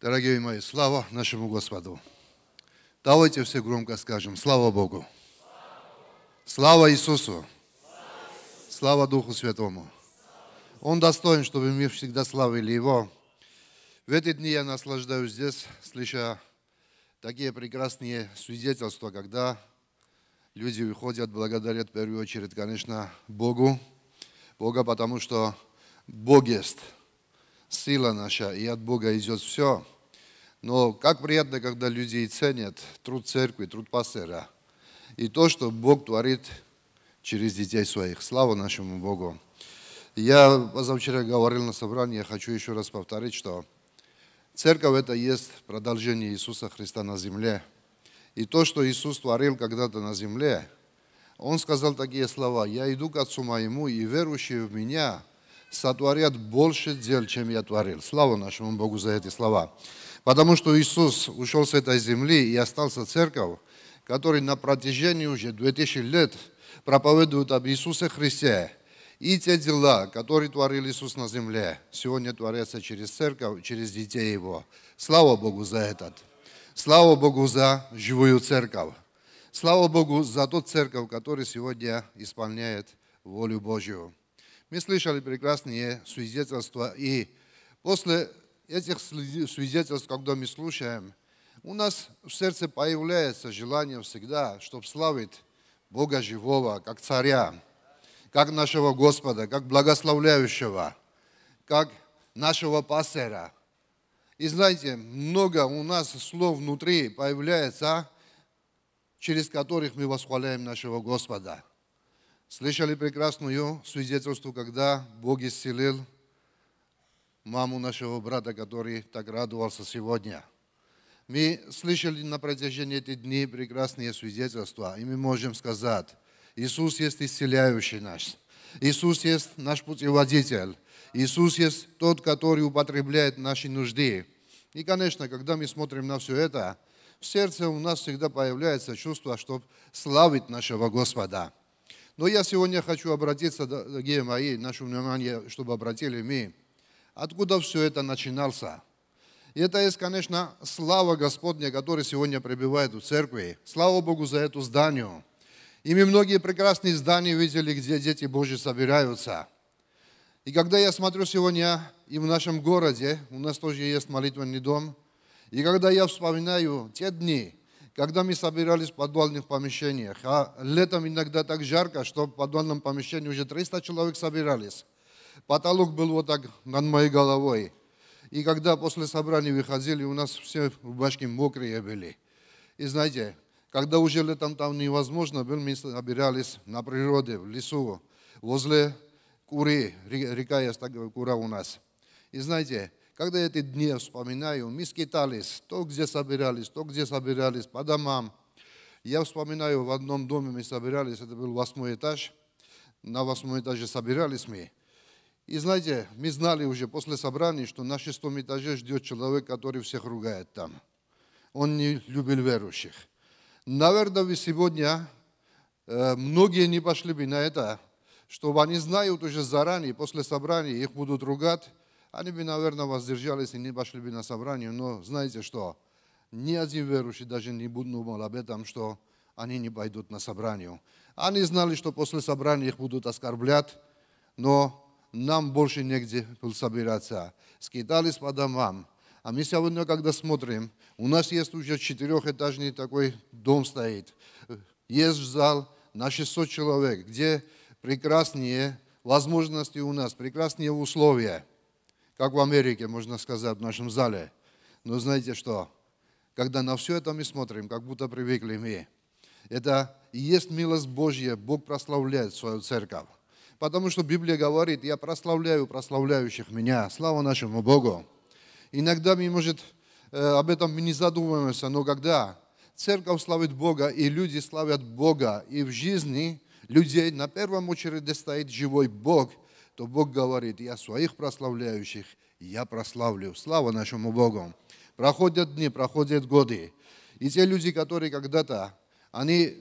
Дорогие мои, слава нашему Господу. Давайте все громко скажем, слава Богу. Слава Иисусу. Слава Духу Святому. Он достоин, чтобы мы всегда славили Его. В эти дни я наслаждаюсь здесь, слыша такие прекрасные свидетельства, когда люди выходят, благодарят в первую очередь, конечно, Богу. Бога, потому что Бог есть – сила наша, и от Бога идет все. Но как приятно, когда люди ценят труд церкви, труд пастора. И то, что Бог творит через детей своих. Слава нашему Богу. Я позавчера говорил на собрании, я хочу еще раз повторить, что церковь это есть продолжение Иисуса Христа на земле. И то, что Иисус творил когда-то на земле, Он сказал такие слова, «Я иду к Отцу моему, и верующие в Меня – сотворят больше дел, чем я творил. Слава нашему Богу за эти слова. Потому что Иисус ушел с этой земли и остался церковь, который на протяжении уже 2000 лет проповедует об Иисусе Христе. И те дела, которые творил Иисус на земле, сегодня творятся через церковь, через детей Его. Слава Богу за этот. Слава Богу за живую церковь. Слава Богу за тот церковь, которая сегодня исполняет волю Божью. Мы слышали прекрасные свидетельства, и после этих свидетельств, когда мы слушаем, у нас в сердце появляется желание всегда, чтобы славить Бога живого, как царя, как нашего Господа, как благословляющего, как нашего пастыря. И знаете, много у нас слов внутри появляется, через которых мы восхваляем нашего Господа – Слышали прекрасную свидетельство, когда Бог исцелил маму нашего брата, который так радовался сегодня. Мы слышали на протяжении этих дней прекрасные свидетельства, и мы можем сказать, Иисус есть исцеляющий нас. Иисус есть наш путеводитель. Иисус есть тот, который употребляет наши нужды. И, конечно, когда мы смотрим на все это, в сердце у нас всегда появляется чувство, чтобы славить нашего Господа – но я сегодня хочу обратиться, дорогие мои, наше внимание, чтобы обратили мы, откуда все это начинался. И это есть, конечно, слава Господня, которая сегодня пребывает в церкви. Слава Богу за эту зданию. И мы многие прекрасные здания видели, где дети Божьи собираются. И когда я смотрю сегодня и в нашем городе, у нас тоже есть молитвенный дом, и когда я вспоминаю те дни, когда мы собирались в подвальных помещениях, а летом иногда так жарко, что в подвальном помещении уже 300 человек собирались. Потолок был вот так над моей головой. И когда после собрания выходили, у нас все рубашки мокрые были. И знаете, когда уже летом там невозможно было, мы собирались на природе, в лесу, возле кури, река есть такая Кура у нас. И знаете, когда эти дни вспоминаю, мы скитались, то где собирались, то где собирались, по домам. Я вспоминаю, в одном доме мы собирались, это был восьмой этаж, на восьмом этаже собирались мы. И знаете, мы знали уже после собрания, что на шестом этаже ждет человек, который всех ругает там. Он не любил верующих. Наверное, вы сегодня э, многие не пошли бы на это, чтобы они знают уже заранее, после собрания их будут ругать, они бы, наверное, воздержались и не пошли бы на собрание, но знаете что? Ни один верующий даже не думал об этом, что они не пойдут на собрание. Они знали, что после собрания их будут оскорблять, но нам больше негде был собираться. Скидались по домам. А мы сегодня, когда смотрим, у нас есть уже четырехэтажный такой дом стоит. Есть зал на 600 человек, где прекрасные возможности у нас, прекрасные условия – как в Америке, можно сказать, в нашем зале. Но знаете что? Когда на все это мы смотрим, как будто привыкли мы. Это и есть милость Божья, Бог прославляет свою церковь. Потому что Библия говорит, я прославляю прославляющих меня. Слава нашему Богу. Иногда мы, может, э, об этом мы не задумываемся, но когда церковь славит Бога, и люди славят Бога, и в жизни людей на первом очереди стоит живой Бог, то Бог говорит, я своих прославляющих, я прославлю. Слава нашему Богу. Проходят дни, проходят годы. И те люди, которые когда-то, они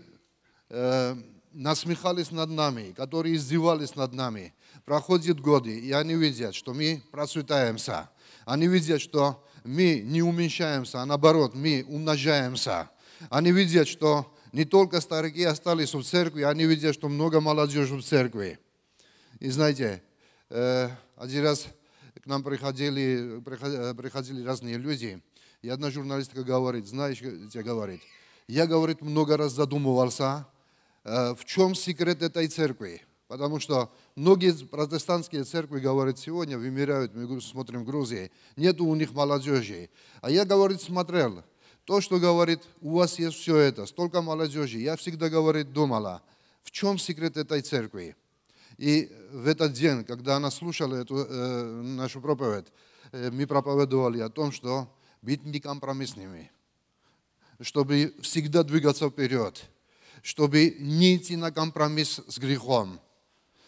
э, насмехались над нами, которые издевались над нами, проходят годы, и они видят, что мы процветаемся. Они видят, что мы не уменьшаемся, а наоборот, мы умножаемся. Они видят, что не только старики остались в церкви, они видят, что много молодежи в церкви. И знаете, Э, один раз к нам приходили, э, приходили разные люди, и одна журналистка говорит, знаешь, э, тебе говорит, я, говорит, много раз задумывался, в чем секрет этой церкви. Потому что многие протестантские церкви, говорят, сегодня вымирают, мы смотрим в Грузии, нет у них молодежи. А я, говорит, смотрел, то, что говорит, у вас есть все это, столько молодежи. Я всегда, говорит, думала, в чем секрет этой церкви. И в этот день, когда она слушала эту э, нашу проповедь, э, мы проповедовали о том, что быть некомпромиссными, чтобы всегда двигаться вперед, чтобы не идти на компромисс с грехом,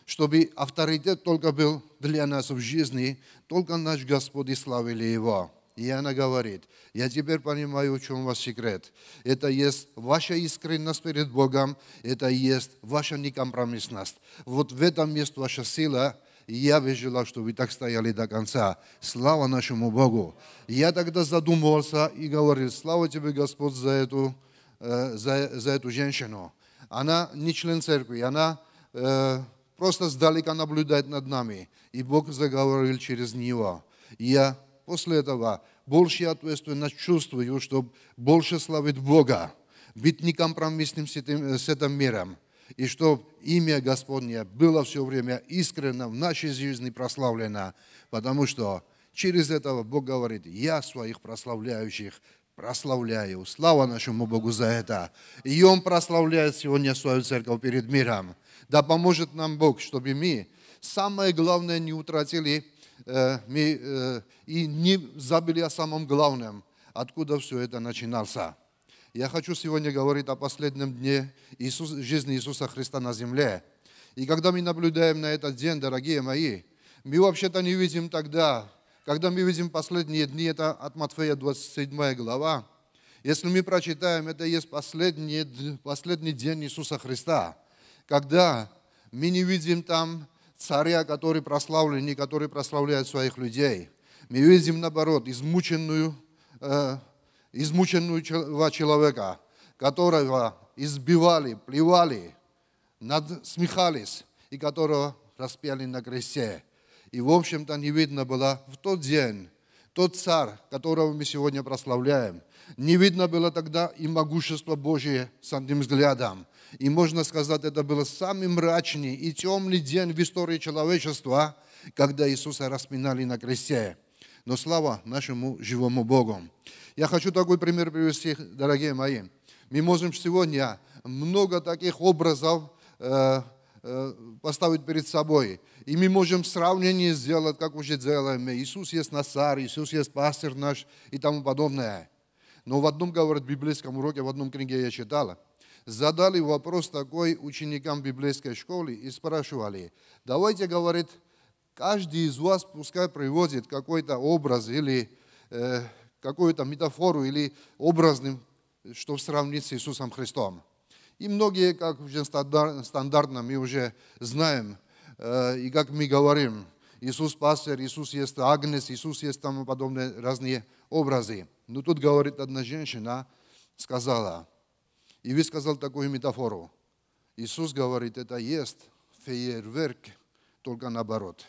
чтобы авторитет только был для нас в жизни, только наш Господь и славили Его. И она говорит, я теперь понимаю, в чем ваш секрет. Это есть ваша искренность перед Богом, это есть ваша некомпромиссность. Вот в этом есть ваша сила, и я бы желал, чтобы вы так стояли до конца. Слава нашему Богу. Я тогда задумывался и говорил, слава тебе, Господь, за эту, э, за, за эту женщину. Она не член церкви, она э, просто сдалека наблюдает над нами. И Бог заговорил через нее. я после этого больше ответственность чувствую, чтобы больше славить Бога, быть некомпромиссным с этим, с этим миром, и чтобы имя Господне было все время искренно в нашей жизни прославлено, потому что через этого Бог говорит, я своих прославляющих прославляю. Слава нашему Богу за это. И Он прославляет сегодня свою церковь перед миром. Да поможет нам Бог, чтобы мы, самое главное, не утратили Э, мы э, и не забыли о самом главном, откуда все это начинался. Я хочу сегодня говорить о последнем дне Иисус, жизни Иисуса Христа на земле. И когда мы наблюдаем на этот день, дорогие мои, мы вообще-то не видим тогда, когда мы видим последние дни, это от Матфея 27 глава, если мы прочитаем, это есть последний, последний день Иисуса Христа, когда мы не видим там царя, который прославлен, не который прославляет своих людей. Мы видим, наоборот, измученную, э, измученную человека, которого избивали, плевали, надсмехались, и которого распяли на кресте. И, в общем-то, не видно было в тот день, тот царь, которого мы сегодня прославляем, не видно было тогда и могущество Божие с одним взглядом. И можно сказать, это был самый мрачный и темный день в истории человечества, когда Иисуса распинали на кресте. Но слава нашему живому Богу. Я хочу такой пример привести, дорогие мои. Мы можем сегодня много таких образов э, э, поставить перед собой. И мы можем сравнение сделать, как уже делаем. Иисус есть Насар, Иисус есть пастырь наш и тому подобное. Но в одном, говорит, библейском уроке, в одном книге я читала, задали вопрос такой ученикам библейской школы и спрашивали, давайте, говорит, каждый из вас пускай приводит какой-то образ или э, какую-то метафору или образным, что сравнить с Иисусом Христом. И многие, как уже стандартно мы уже знаем, э, и как мы говорим, Иисус пастырь, Иисус есть Агнес, Иисус есть там подобные разные образы. Но ну, тут, говорит, одна женщина сказала, и вы сказал такую метафору. Иисус говорит, это есть фейерверк, только наоборот.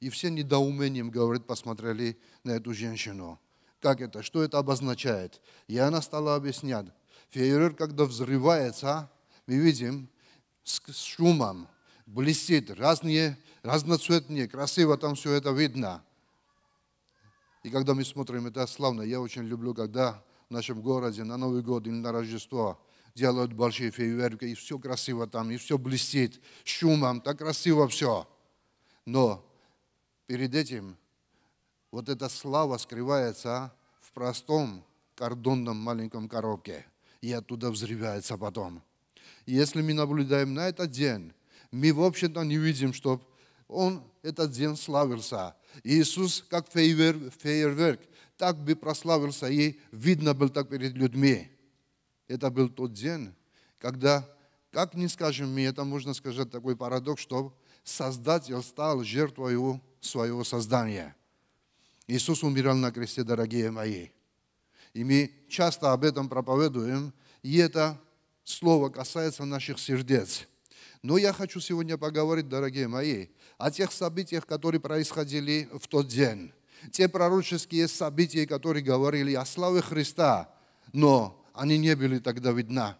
И все недоумением, говорит, посмотрели на эту женщину. Как это? Что это обозначает? И она стала объяснять. Фейерверк, когда взрывается, мы видим, с шумом, блестит, разные, разноцветные, красиво там все это видно – и когда мы смотрим, это славно. Я очень люблю, когда в нашем городе на Новый год или на Рождество делают большие фейерверки, и все красиво там, и все блестит, шумом, так красиво все. Но перед этим вот эта слава скрывается в простом кордонном маленьком коробке, и оттуда взрывается потом. И если мы наблюдаем на этот день, мы, в общем-то, не видим, чтобы он – этот день славился. Иисус, как фейерверк, так бы прославился, и видно был так перед людьми. Это был тот день, когда, как не скажем мы, это можно сказать такой парадокс, что Создатель стал жертвой своего создания. Иисус умирал на кресте, дорогие мои. И мы часто об этом проповедуем, и это слово касается наших сердец. Но я хочу сегодня поговорить, дорогие мои, о тех событиях, которые происходили в тот день. Те пророческие события, которые говорили о славе Христа, но они не были тогда видны.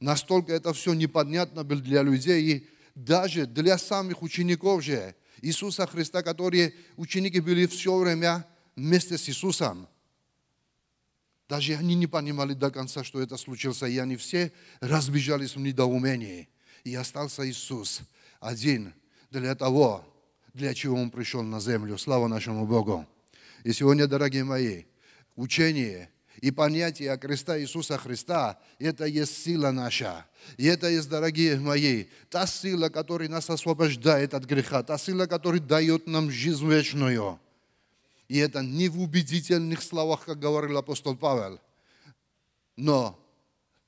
Настолько это все непонятно было для людей, и даже для самих учеников же Иисуса Христа, которые ученики были все время вместе с Иисусом. Даже они не понимали до конца, что это случилось, и они все разбежались в недоумении. И остался Иисус один – для того, для чего Он пришел на землю. Слава нашему Богу. И сегодня, дорогие мои, учение и понятие о креста Иисуса Христа – это есть сила наша. И это есть, дорогие мои, та сила, которая нас освобождает от греха, та сила, которая дает нам жизнь вечную. И это не в убедительных словах, как говорил апостол Павел, но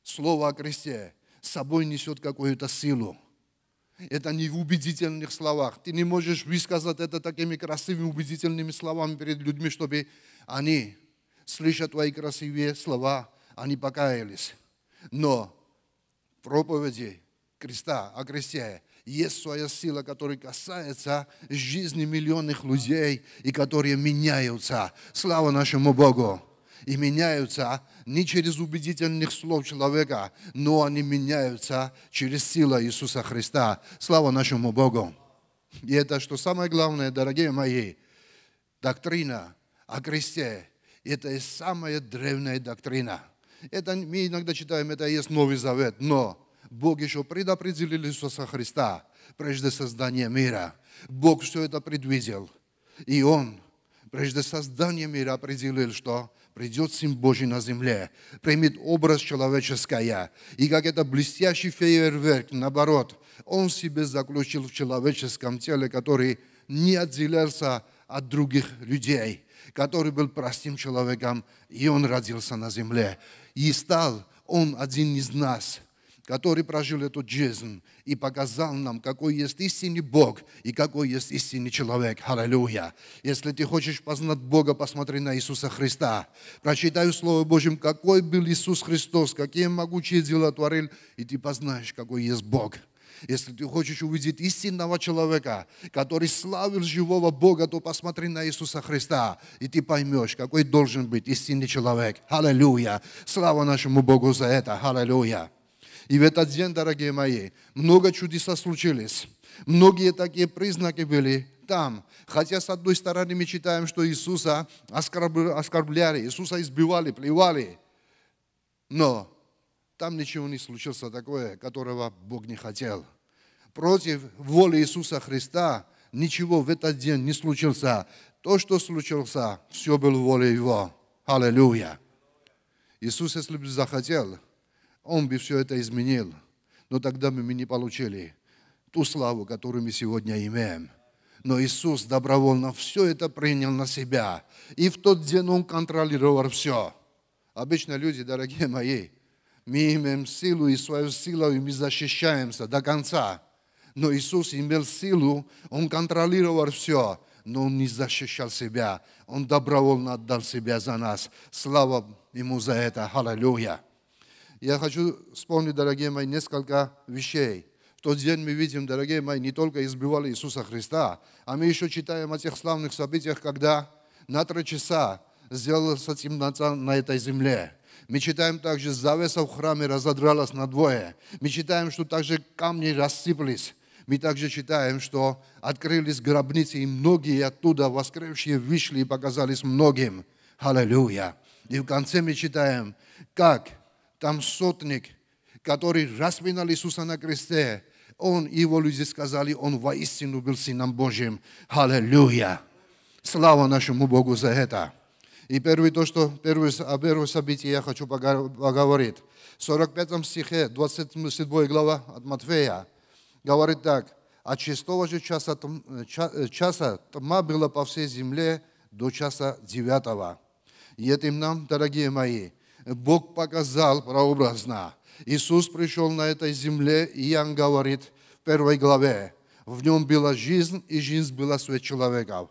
слово о кресте собой несет какую-то силу. Это не в убедительных словах. Ты не можешь высказать это такими красивыми, убедительными словами перед людьми, чтобы они, слыша твои красивые слова, они покаялись. Но проповеди креста о кресте есть своя сила, которая касается жизни миллионных людей и которые меняются. Слава нашему Богу! и меняются не через убедительных слов человека, но они меняются через силу Иисуса Христа. Слава нашему Богу! И это, что самое главное, дорогие мои, доктрина о кресте – это и самая древняя доктрина. Это мы иногда читаем, это и есть Новый Завет, но Бог еще предопределил Иисуса Христа прежде создания мира. Бог все это предвидел. И Он прежде создания мира определил, что придет Сын Божий на земле, примет образ человеческое. И как это блестящий фейерверк, наоборот, Он себе заключил в человеческом теле, который не отделялся от других людей, который был простым человеком, и Он родился на земле. И стал Он один из нас – который прожил эту жизнь и показал нам, какой есть истинный Бог и какой есть истинный человек. Аллилуйя. Если ты хочешь познать Бога, посмотри на Иисуса Христа. Прочитай Слово Божье, какой был Иисус Христос, какие могучие дела творил, и ты познаешь, какой есть Бог. Если ты хочешь увидеть истинного человека, который славил живого Бога, то посмотри на Иисуса Христа, и ты поймешь, какой должен быть истинный человек. Аллилуйя! Слава нашему Богу за это! Аллилуйя! И в этот день, дорогие мои, много чудеса случились. Многие такие признаки были там. Хотя, с одной стороны, мы читаем, что Иисуса оскорбляли, Иисуса избивали, плевали. Но там ничего не случилось такое, которого Бог не хотел. Против воли Иисуса Христа ничего в этот день не случилось. То, что случилось, все было волей Его. Аллилуйя. Иисус, если бы захотел, он бы все это изменил. Но тогда бы мы не получили ту славу, которую мы сегодня имеем. Но Иисус добровольно все это принял на себя. И в тот день Он контролировал все. Обычно люди, дорогие мои, мы имеем силу и свою силу, и мы защищаемся до конца. Но Иисус имел силу, Он контролировал все, но Он не защищал себя. Он добровольно отдал себя за нас. Слава Ему за это. Аллилуйя. Я хочу вспомнить, дорогие мои, несколько вещей. В тот день мы видим, дорогие мои, не только избивали Иисуса Христа, а мы еще читаем о тех славных событиях, когда на три часа сделался темнота на этой земле. Мы читаем также, завеса в храме разодралась надвое. Мы читаем, что также камни рассыпались. Мы также читаем, что открылись гробницы, и многие оттуда воскресшие вышли и показались многим. Аллилуйя. И в конце мы читаем, как там сотник, который распинал Иисуса на кресте, он, его люди сказали, он воистину был Сыном Божьим. Аллилуйя! Слава нашему Богу за это! И первое, то, что, первое, о первом я хочу поговорить. В 45 стихе, 27 глава от Матфея, говорит так. «От «А шестого же часа, э, часа тьма была по всей земле до часа девятого». И этим нам, дорогие мои, Бог показал прообразно. Иисус пришел на этой земле, и Иоанн говорит в первой главе, в нем была жизнь, и жизнь была свет человека.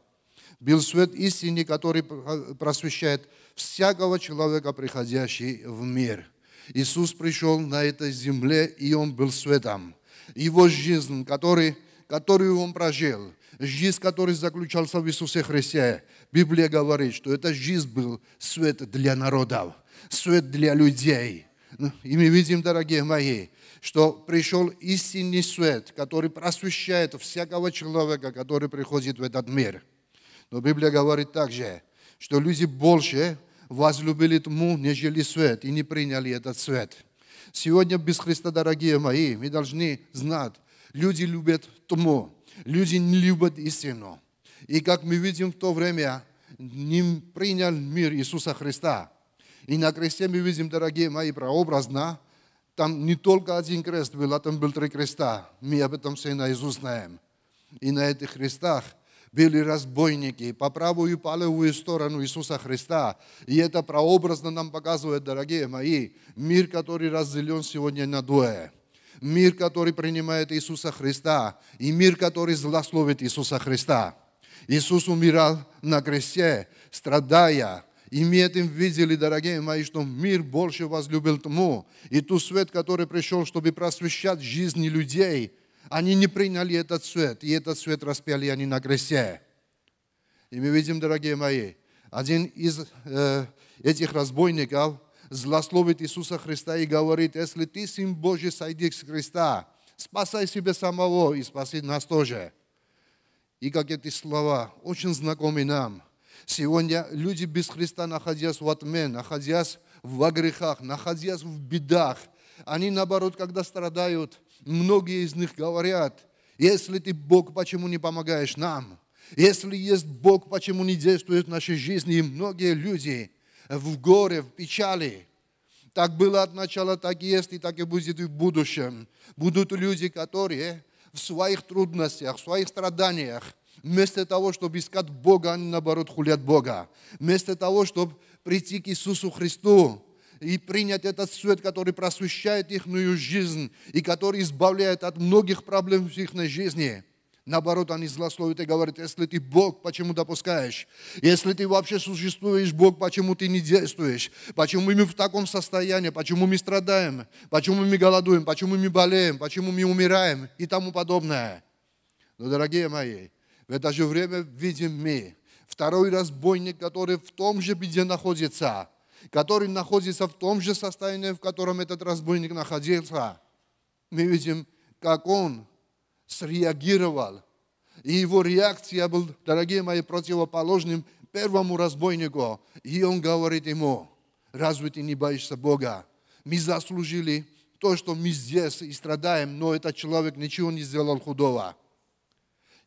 Был свет истины, который просвещает всякого человека, приходящий в мир. Иисус пришел на этой земле, и Он был светом. Его жизнь, который, которую Он прожил, жизнь, которая заключалась в Иисусе Христе, Библия говорит, что эта жизнь был свет для народов свет для людей. Ну, и мы видим, дорогие мои, что пришел истинный свет, который просвещает всякого человека, который приходит в этот мир. Но Библия говорит также, что люди больше возлюбили тьму, нежели свет, и не приняли этот свет. Сегодня без Христа, дорогие мои, мы должны знать, люди любят тьму, люди не любят истину. И как мы видим в то время, не принял мир Иисуса Христа – и на кресте мы видим, дорогие мои, прообразно, там не только один крест был, а там был три креста. Мы об этом все наизусть знаем. И на этих крестах были разбойники по правую и по левую сторону Иисуса Христа. И это прообразно нам показывает, дорогие мои, мир, который разделен сегодня на двое. Мир, который принимает Иисуса Христа, и мир, который злословит Иисуса Христа. Иисус умирал на кресте, страдая, и мы этим видели, дорогие мои, что мир больше возлюбил тому И ту свет, который пришел, чтобы просвещать жизни людей, они не приняли этот свет. И этот свет распяли они на кресте. И мы видим, дорогие мои, один из э, этих разбойников злословит Иисуса Христа и говорит, если ты Сын Божий, сойди с Христа, спасай себя самого и спаси нас тоже. И как эти слова очень знакомы нам. Сегодня люди без Христа, находясь в отме, находясь в грехах, находясь в бедах, они, наоборот, когда страдают, многие из них говорят, если ты Бог, почему не помогаешь нам? Если есть Бог, почему не действует в нашей жизни? И многие люди в горе, в печали, так было от начала, так есть, и так и будет и в будущем. Будут люди, которые в своих трудностях, в своих страданиях – Вместо того, чтобы искать Бога, они, наоборот, хулят Бога. Вместо того, чтобы прийти к Иисусу Христу и принять этот свет, который просвещает их жизнь и который избавляет от многих проблем в их жизни. Наоборот, они злословят и говорят, если ты Бог, почему допускаешь? Если ты вообще существуешь, Бог, почему ты не действуешь? Почему мы в таком состоянии? Почему мы страдаем? Почему мы голодуем? Почему мы болеем? Почему мы умираем? И тому подобное. Но, дорогие мои, в это же время видим мы второй разбойник, который в том же беде находится, который находится в том же состоянии, в котором этот разбойник находился. Мы видим, как он среагировал. И его реакция была, дорогие мои, противоположным первому разбойнику. И он говорит ему, разве ты не боишься Бога? Мы заслужили то, что мы здесь и страдаем, но этот человек ничего не сделал худого.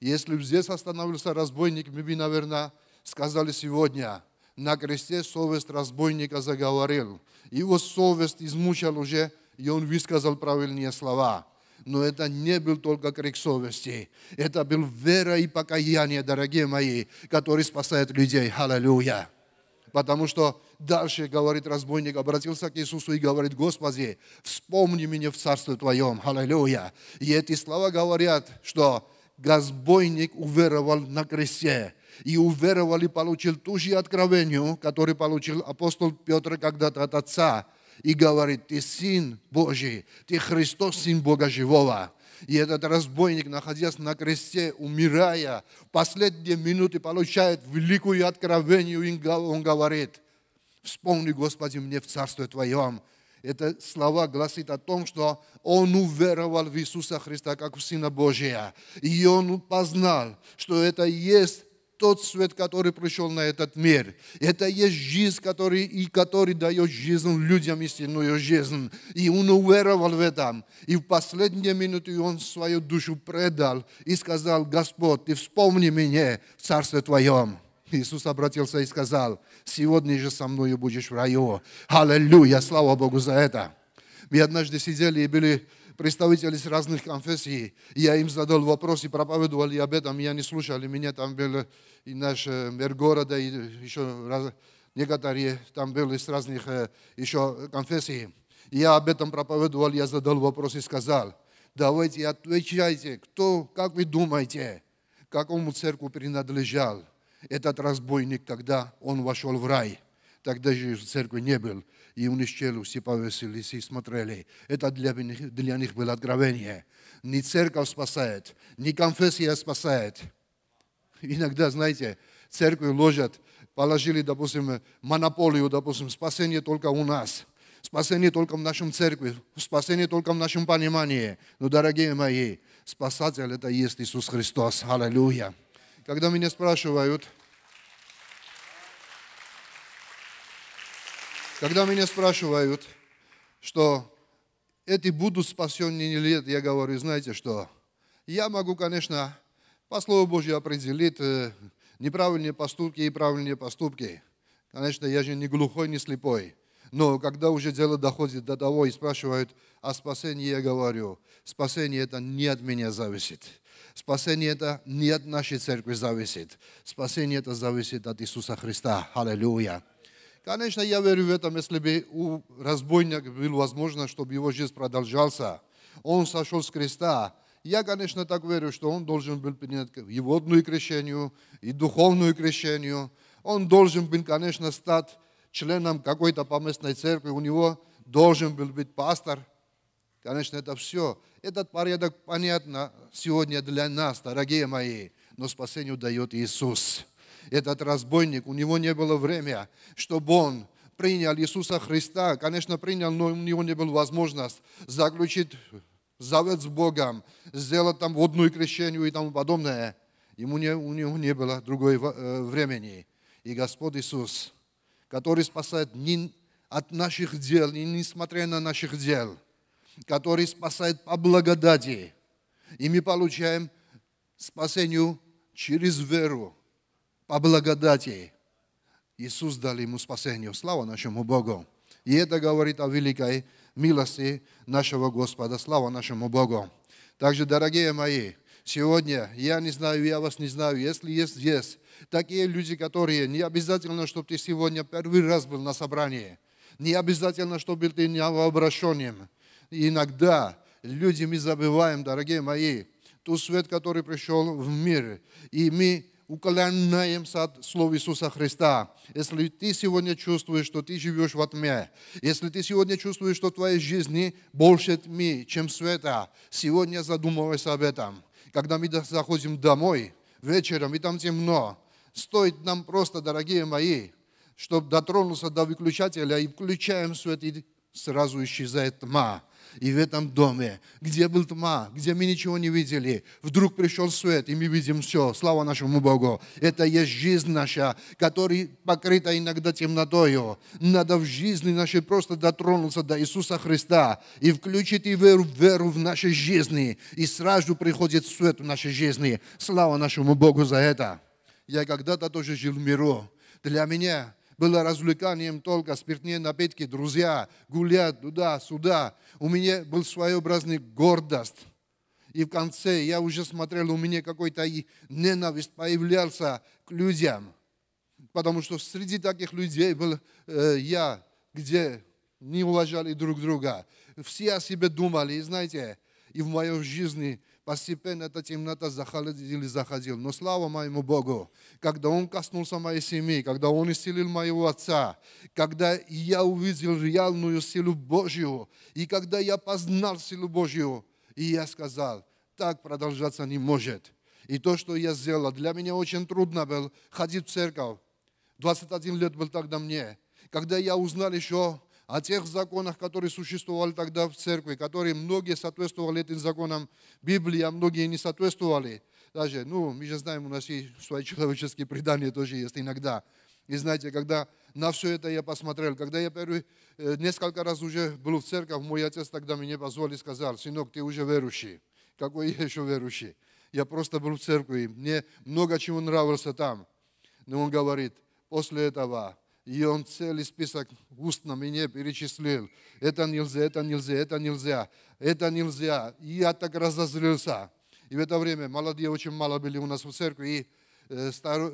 Если бы здесь остановился разбойник, мы бы, наверное, сказали сегодня, на кресте совесть разбойника заговорил. Его совесть измучил уже, и он высказал правильные слова. Но это не был только крик совести. Это был вера и покаяние, дорогие мои, которые спасают людей. Аллилуйя. Потому что дальше, говорит разбойник, обратился к Иисусу и говорит, Господи, вспомни меня в Царстве Твоем. Аллилуйя. И эти слова говорят, что Разбойник уверовал на кресте. И уверовал и получил ту же откровению, которую получил апостол Петр когда-то от Отца. И говорит, ты Сын Божий, ты Христос, Сын Бога Живого. И этот разбойник, находясь на кресте, умирая, в последние минуты получает великую откровение и он говорит, вспомни, Господи, мне в Царстве Твоем, это слова гласит о том, что он уверовал в Иисуса Христа как в Сына Божия. И он познал, что это есть тот свет, который пришел на этот мир. Это есть жизнь, который, и который дает жизнь людям, истинную жизнь. И он уверовал в этом. И в последние минуты он свою душу предал и сказал, Господь, ты вспомни меня в Царстве Твоем. Иисус обратился и сказал, сегодня же со мною будешь в раю. Аллилуйя, слава Богу за это. Мы однажды сидели и были представители с разных конфессий. Я им задал вопрос и проповедовал и об этом, я не слушал. меня там был и наш э, мэр города, и еще раз, некоторые там были с разных э, еще конфессий. я об этом проповедовал, я задал вопрос и сказал, давайте отвечайте, кто, как вы думаете, какому церкву принадлежал? Этот разбойник тогда, он вошел в рай. Тогда же в церкви не был. И у них все повесились и смотрели. Это для них, для них было откровение. Ни церковь спасает, ни конфессия спасает. Иногда, знаете, церкви ложат, положили, допустим, монополию, допустим, спасение только у нас. Спасение только в нашем церкви, спасение только в нашем понимании. Но, дорогие мои, Спасатель это есть Иисус Христос. Аллилуйя когда меня спрашивают, когда меня спрашивают, что эти будут спасены не лет, я говорю, знаете что, я могу, конечно, по Слову Божьему определить э, неправильные поступки и правильные поступки. Конечно, я же не глухой, не слепой. Но когда уже дело доходит до того и спрашивают о спасении, я говорю, спасение это не от меня зависит. Спасение это не от нашей церкви зависит. Спасение это зависит от Иисуса Христа. Аллилуйя. Конечно, я верю в этом, если бы у разбойника было возможно, чтобы его жизнь продолжался. Он сошел с креста. Я, конечно, так верю, что он должен был принять и водную крещению, и духовную крещению. Он должен был, конечно, стать членом какой-то поместной церкви. У него должен был быть пастор – Конечно, это все. Этот порядок понятно сегодня для нас, дорогие мои. Но спасение дает Иисус. Этот разбойник, у него не было времени, чтобы он принял Иисуса Христа. Конечно, принял, но у него не было возможности заключить завет с Богом, сделать там водную крещение и тому подобное. Ему не, у него не было другой э, времени. И Господь Иисус, который спасает не от наших дел, и несмотря на наших дел – который спасает по благодати. И мы получаем спасению через веру, по благодати. Иисус дал ему спасение. Слава нашему Богу. И это говорит о великой милости нашего Господа. Слава нашему Богу. Также, дорогие мои, сегодня, я не знаю, я вас не знаю, если есть здесь такие люди, которые не обязательно, чтобы ты сегодня первый раз был на собрании, не обязательно, чтобы ты не обращенным, и иногда люди мы забываем, дорогие мои, ту свет, который пришел в мир. И мы уклоняемся от слова Иисуса Христа. Если ты сегодня чувствуешь, что ты живешь во тьме, если ты сегодня чувствуешь, что в твоей жизни больше тьмы, чем света, сегодня задумывайся об этом. Когда мы заходим домой вечером, и там темно, стоит нам просто, дорогие мои, чтобы дотронуться до выключателя и включаем свет, и сразу исчезает тьма. И в этом доме, где был тьма, где мы ничего не видели, вдруг пришел свет, и мы видим все. Слава нашему Богу. Это есть жизнь наша, которая покрыта иногда темнотою. Надо в жизни нашей просто дотронуться до Иисуса Христа и включить и веру, веру в нашей жизни. И сразу приходит свет в нашей жизни. Слава нашему Богу за это. Я когда-то тоже жил в миру. Для меня было развлеканием только спиртные напитки, друзья, гулять туда-сюда. У меня был своеобразный гордость. И в конце я уже смотрел, у меня какой-то ненависть появлялся к людям. Потому что среди таких людей был э, я, где не уважали друг друга. Все о себе думали, и знаете, и в моей жизни Постепенно эта темнота заходила или заходила. Но слава моему Богу, когда Он коснулся моей семьи, когда Он исцелил моего отца, когда я увидел реальную силу Божью, и когда я познал силу Божью, и я сказал, так продолжаться не может. И то, что я сделал, для меня очень трудно было ходить в церковь. 21 лет был тогда мне. Когда я узнал еще о тех законах, которые существовали тогда в церкви, которые многие соответствовали этим законам Библии, а многие не соответствовали. Даже, ну, мы же знаем, у нас есть свои человеческие предания тоже есть иногда. И знаете, когда на все это я посмотрел, когда я первый, э, несколько раз уже был в церковь, мой отец тогда мне позвал и сказал, сынок, ты уже верующий. Какой я еще верующий? Я просто был в церкви, мне много чего нравился там. Но он говорит, после этого и он целый список устно мне перечислил. Это нельзя, это нельзя, это нельзя, это нельзя. И я так разозлился. И в это время молодые очень мало были у нас в церкви, и э,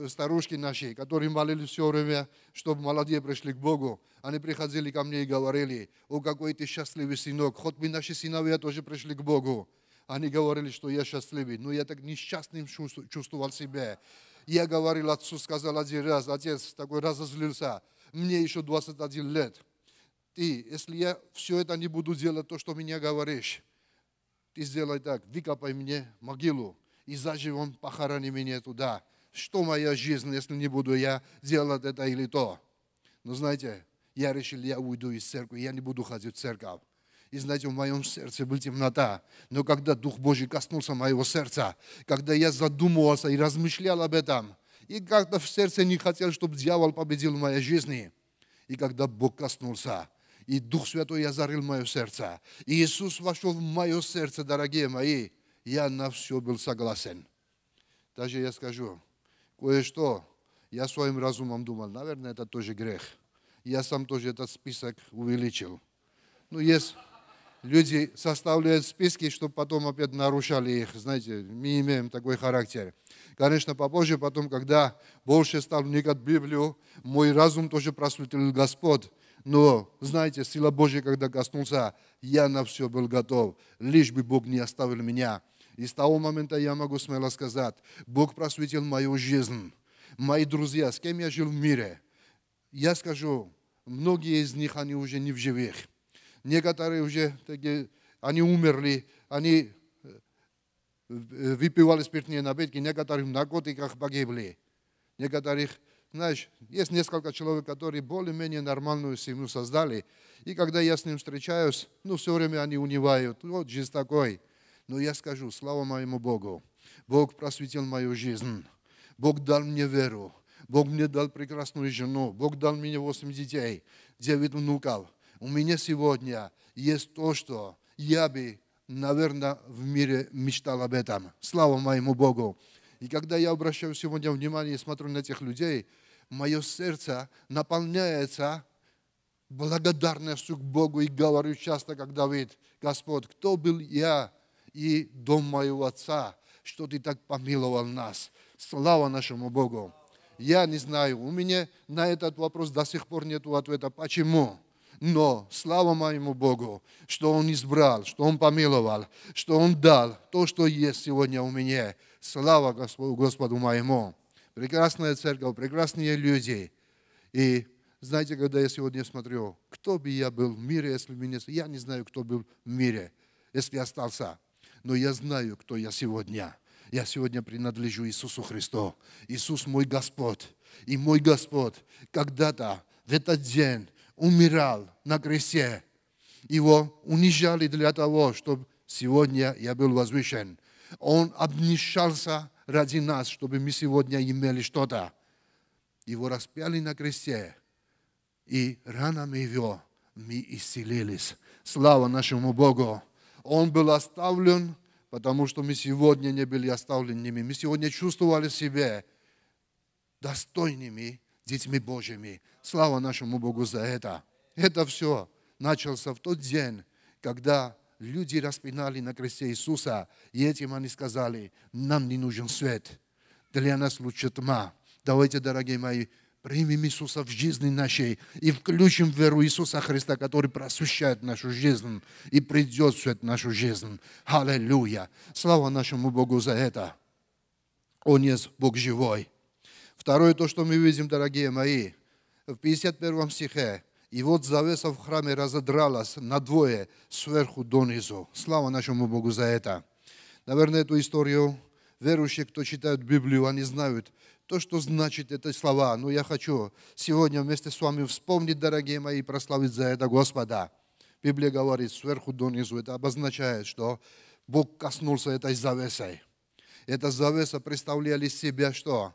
старушки наши, которые молились все время, чтобы молодые пришли к Богу, они приходили ко мне и говорили, о, какой ты счастливый сынок, хоть бы наши сыновья тоже пришли к Богу. Они говорили, что я счастливый, но я так несчастным чувствовал себя. Я говорил отцу, сказал один раз, отец такой разозлился, мне еще 21 лет. Ты, если я все это не буду делать, то, что меня говоришь, ты сделай так, выкопай мне могилу и заживом похорони меня туда. Что моя жизнь, если не буду я делать это или то? Но знаете, я решил, я уйду из церкви, я не буду ходить в церковь и знаете, в моем сердце была темнота. Но когда Дух Божий коснулся моего сердца, когда я задумывался и размышлял об этом, и как-то в сердце не хотел, чтобы дьявол победил в моей жизни, и когда Бог коснулся, и Дух Святой озарил мое сердце, и Иисус вошел в мое сердце, дорогие мои, я на все был согласен. Даже я скажу, кое-что я своим разумом думал, наверное, это тоже грех. Я сам тоже этот список увеличил. Ну, есть люди составляют списки, чтобы потом опять нарушали их. Знаете, мы имеем такой характер. Конечно, попозже, потом, когда больше стал вникать Библию, мой разум тоже просветил Господь. Но, знаете, сила Божья, когда коснулся, я на все был готов, лишь бы Бог не оставил меня. И с того момента я могу смело сказать, Бог просветил мою жизнь. Мои друзья, с кем я жил в мире, я скажу, многие из них, они уже не в живых – некоторые уже такие, они умерли, они выпивали спиртные напитки, некоторые в наркотиках погибли. Некоторых, знаешь, есть несколько человек, которые более-менее нормальную семью создали. И когда я с ним встречаюсь, ну, все время они унивают. Вот жизнь такой. Но я скажу, слава моему Богу. Бог просветил мою жизнь. Бог дал мне веру. Бог мне дал прекрасную жену. Бог дал мне восемь детей, 9 внуков у меня сегодня есть то, что я бы, наверное, в мире мечтал об этом. Слава моему Богу. И когда я обращаю сегодня внимание и смотрю на этих людей, мое сердце наполняется благодарностью к Богу и говорю часто, как Давид, Господь, кто был я и дом моего отца, что ты так помиловал нас. Слава нашему Богу. Я не знаю, у меня на этот вопрос до сих пор нет ответа. Почему? Но слава моему Богу, что Он избрал, что Он помиловал, что Он дал то, что есть сегодня у меня. Слава Господу, Господу моему. Прекрасная церковь, прекрасные люди. И знаете, когда я сегодня смотрю, кто бы я был в мире, если бы меня Я не знаю, кто был в мире, если остался. Но я знаю, кто я сегодня. Я сегодня принадлежу Иисусу Христу. Иисус мой Господь. И мой Господь когда-то в этот день умирал на кресте. Его унижали для того, чтобы сегодня я был возвышен. Он обнищался ради нас, чтобы мы сегодня имели что-то. Его распяли на кресте, и ранами его мы исцелились. Слава нашему Богу! Он был оставлен, потому что мы сегодня не были оставленными. Мы сегодня чувствовали себя достойными детьми Божьими. Слава нашему Богу за это. Это все начался в тот день, когда люди распинали на кресте Иисуса, и этим они сказали, нам не нужен свет, для нас лучше тьма. Давайте, дорогие мои, примем Иисуса в жизни нашей и включим веру Иисуса Христа, который просвещает нашу жизнь и придет свет в нашу жизнь. Аллилуйя! Слава нашему Богу за это! Он есть Бог живой – Второе то, что мы видим, дорогие мои, в 51 стихе. И вот завеса в храме разодралась на двое сверху донизу. Слава нашему Богу за это. Наверное, эту историю верующие, кто читают Библию, они знают то, что значит эти слова. Но я хочу сегодня вместе с вами вспомнить, дорогие мои, прославить за это Господа. Библия говорит сверху донизу. Это обозначает, что Бог коснулся этой завесой. Эта завеса представляли себя что?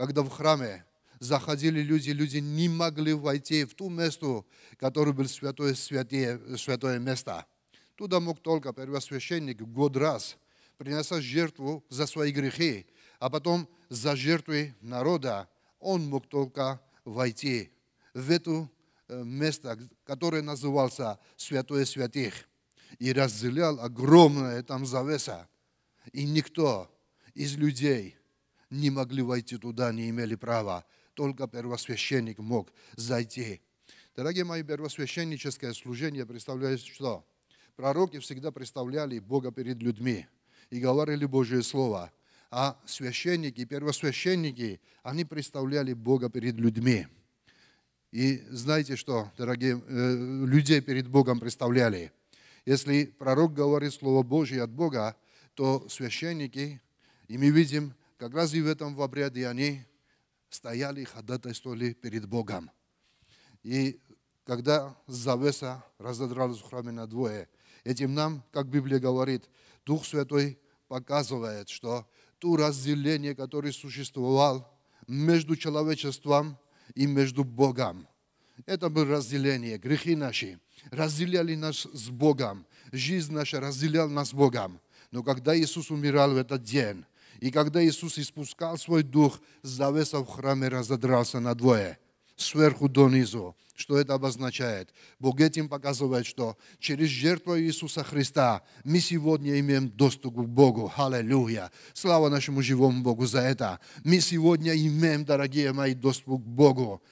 когда в храме заходили люди, люди не могли войти в ту место, которое было святое, святое, святое место. Туда мог только первосвященник год раз приносить жертву за свои грехи, а потом за жертвы народа он мог только войти в это э, место, которое назывался Святое Святых, и разделял огромное там завеса. И никто из людей – не могли войти туда, не имели права. Только первосвященник мог зайти. Дорогие мои, первосвященническое служение представляет что? Пророки всегда представляли Бога перед людьми и говорили Божие Слово. А священники, первосвященники, они представляли Бога перед людьми. И знаете что, дорогие, э, людей перед Богом представляли. Если пророк говорит Слово Божье от Бога, то священники, и мы видим, как раз и в этом в обряде они стояли и ходатайствовали перед Богом. И когда завеса разодралась в храме на двое, этим нам, как Библия говорит, Дух Святой показывает, что то разделение, которое существовало между человечеством и между Богом, это было разделение, грехи наши разделяли нас с Богом, жизнь наша разделяла нас с Богом. Но когда Иисус умирал в этот день, и когда Иисус испускал свой дух, завеса в храме разодрался на двое, сверху донизу. Что это обозначает? Бог этим показывает, что через жертву Иисуса Христа мы сегодня имеем доступ к Богу. Аллилуйя! Слава нашему живому Богу за это. Мы сегодня имеем, дорогие мои, доступ к Богу.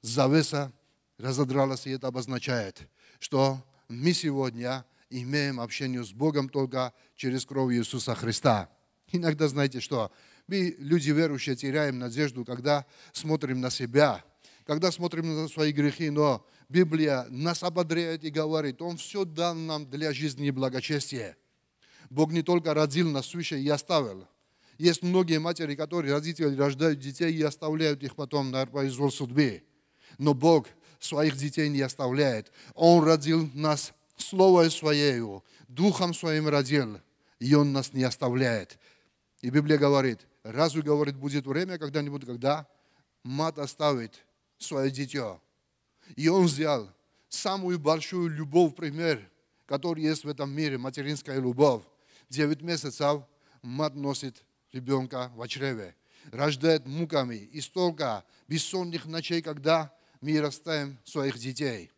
Завеса разодралась, и это обозначает, что мы сегодня имеем общение с Богом только через кровь Иисуса Христа. Иногда, знаете что, мы, люди верующие, теряем надежду, когда смотрим на себя, когда смотрим на свои грехи, но Библия нас ободряет и говорит, Он все дал нам для жизни и благочестия. Бог не только родил нас свыше и оставил. Есть многие матери, которые родители рождают детей и оставляют их потом на произвол судьбы. Но Бог своих детей не оставляет. Он родил нас Словом Своею, Духом Своим родил, и Он нас не оставляет. И Библия говорит, разве, говорит, будет время когда-нибудь, когда мат оставит свое дитё? И он взял самую большую любовь, пример, который есть в этом мире, материнская любовь. Девять месяцев мат носит ребенка в чреве, рождает муками и столько бессонных ночей, когда мы растаем своих детей.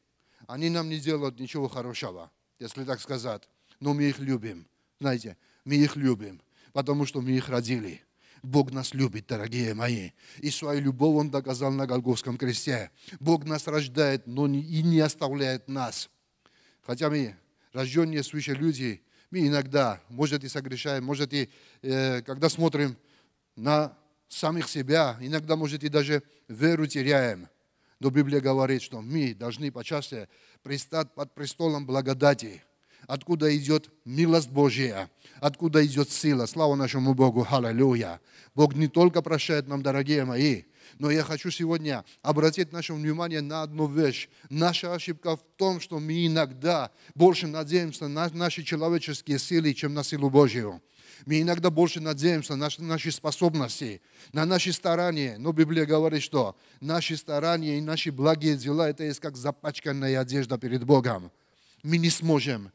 Они нам не делают ничего хорошего, если так сказать, но мы их любим. Знаете, мы их любим потому что мы их родили. Бог нас любит, дорогие мои. И свою любовь Он доказал на Голгофском кресте. Бог нас рождает, но и не оставляет нас. Хотя мы, рожденные свыше люди, мы иногда, может и согрешаем, может и, э, когда смотрим на самих себя, иногда, может и даже веру теряем. Но Библия говорит, что мы должны почаще пристать под престолом благодати – откуда идет милость Божья, откуда идет сила. Слава нашему Богу, аллилуйя. Бог не только прощает нам, дорогие мои, но я хочу сегодня обратить наше внимание на одну вещь. Наша ошибка в том, что мы иногда больше надеемся на наши человеческие силы, чем на силу Божью. Мы иногда больше надеемся на наши способности, на наши старания. Но Библия говорит, что наши старания и наши благие дела – это есть как запачканная одежда перед Богом. Мы не сможем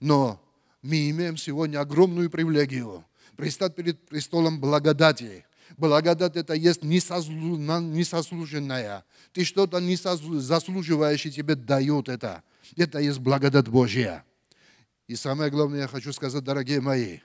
но мы имеем сегодня огромную привилегию предстать перед престолом благодати. Благодать это есть несослуженная. Ты что-то не заслуживаешь, и тебе дают это. Это есть благодать Божья. И самое главное, я хочу сказать, дорогие мои,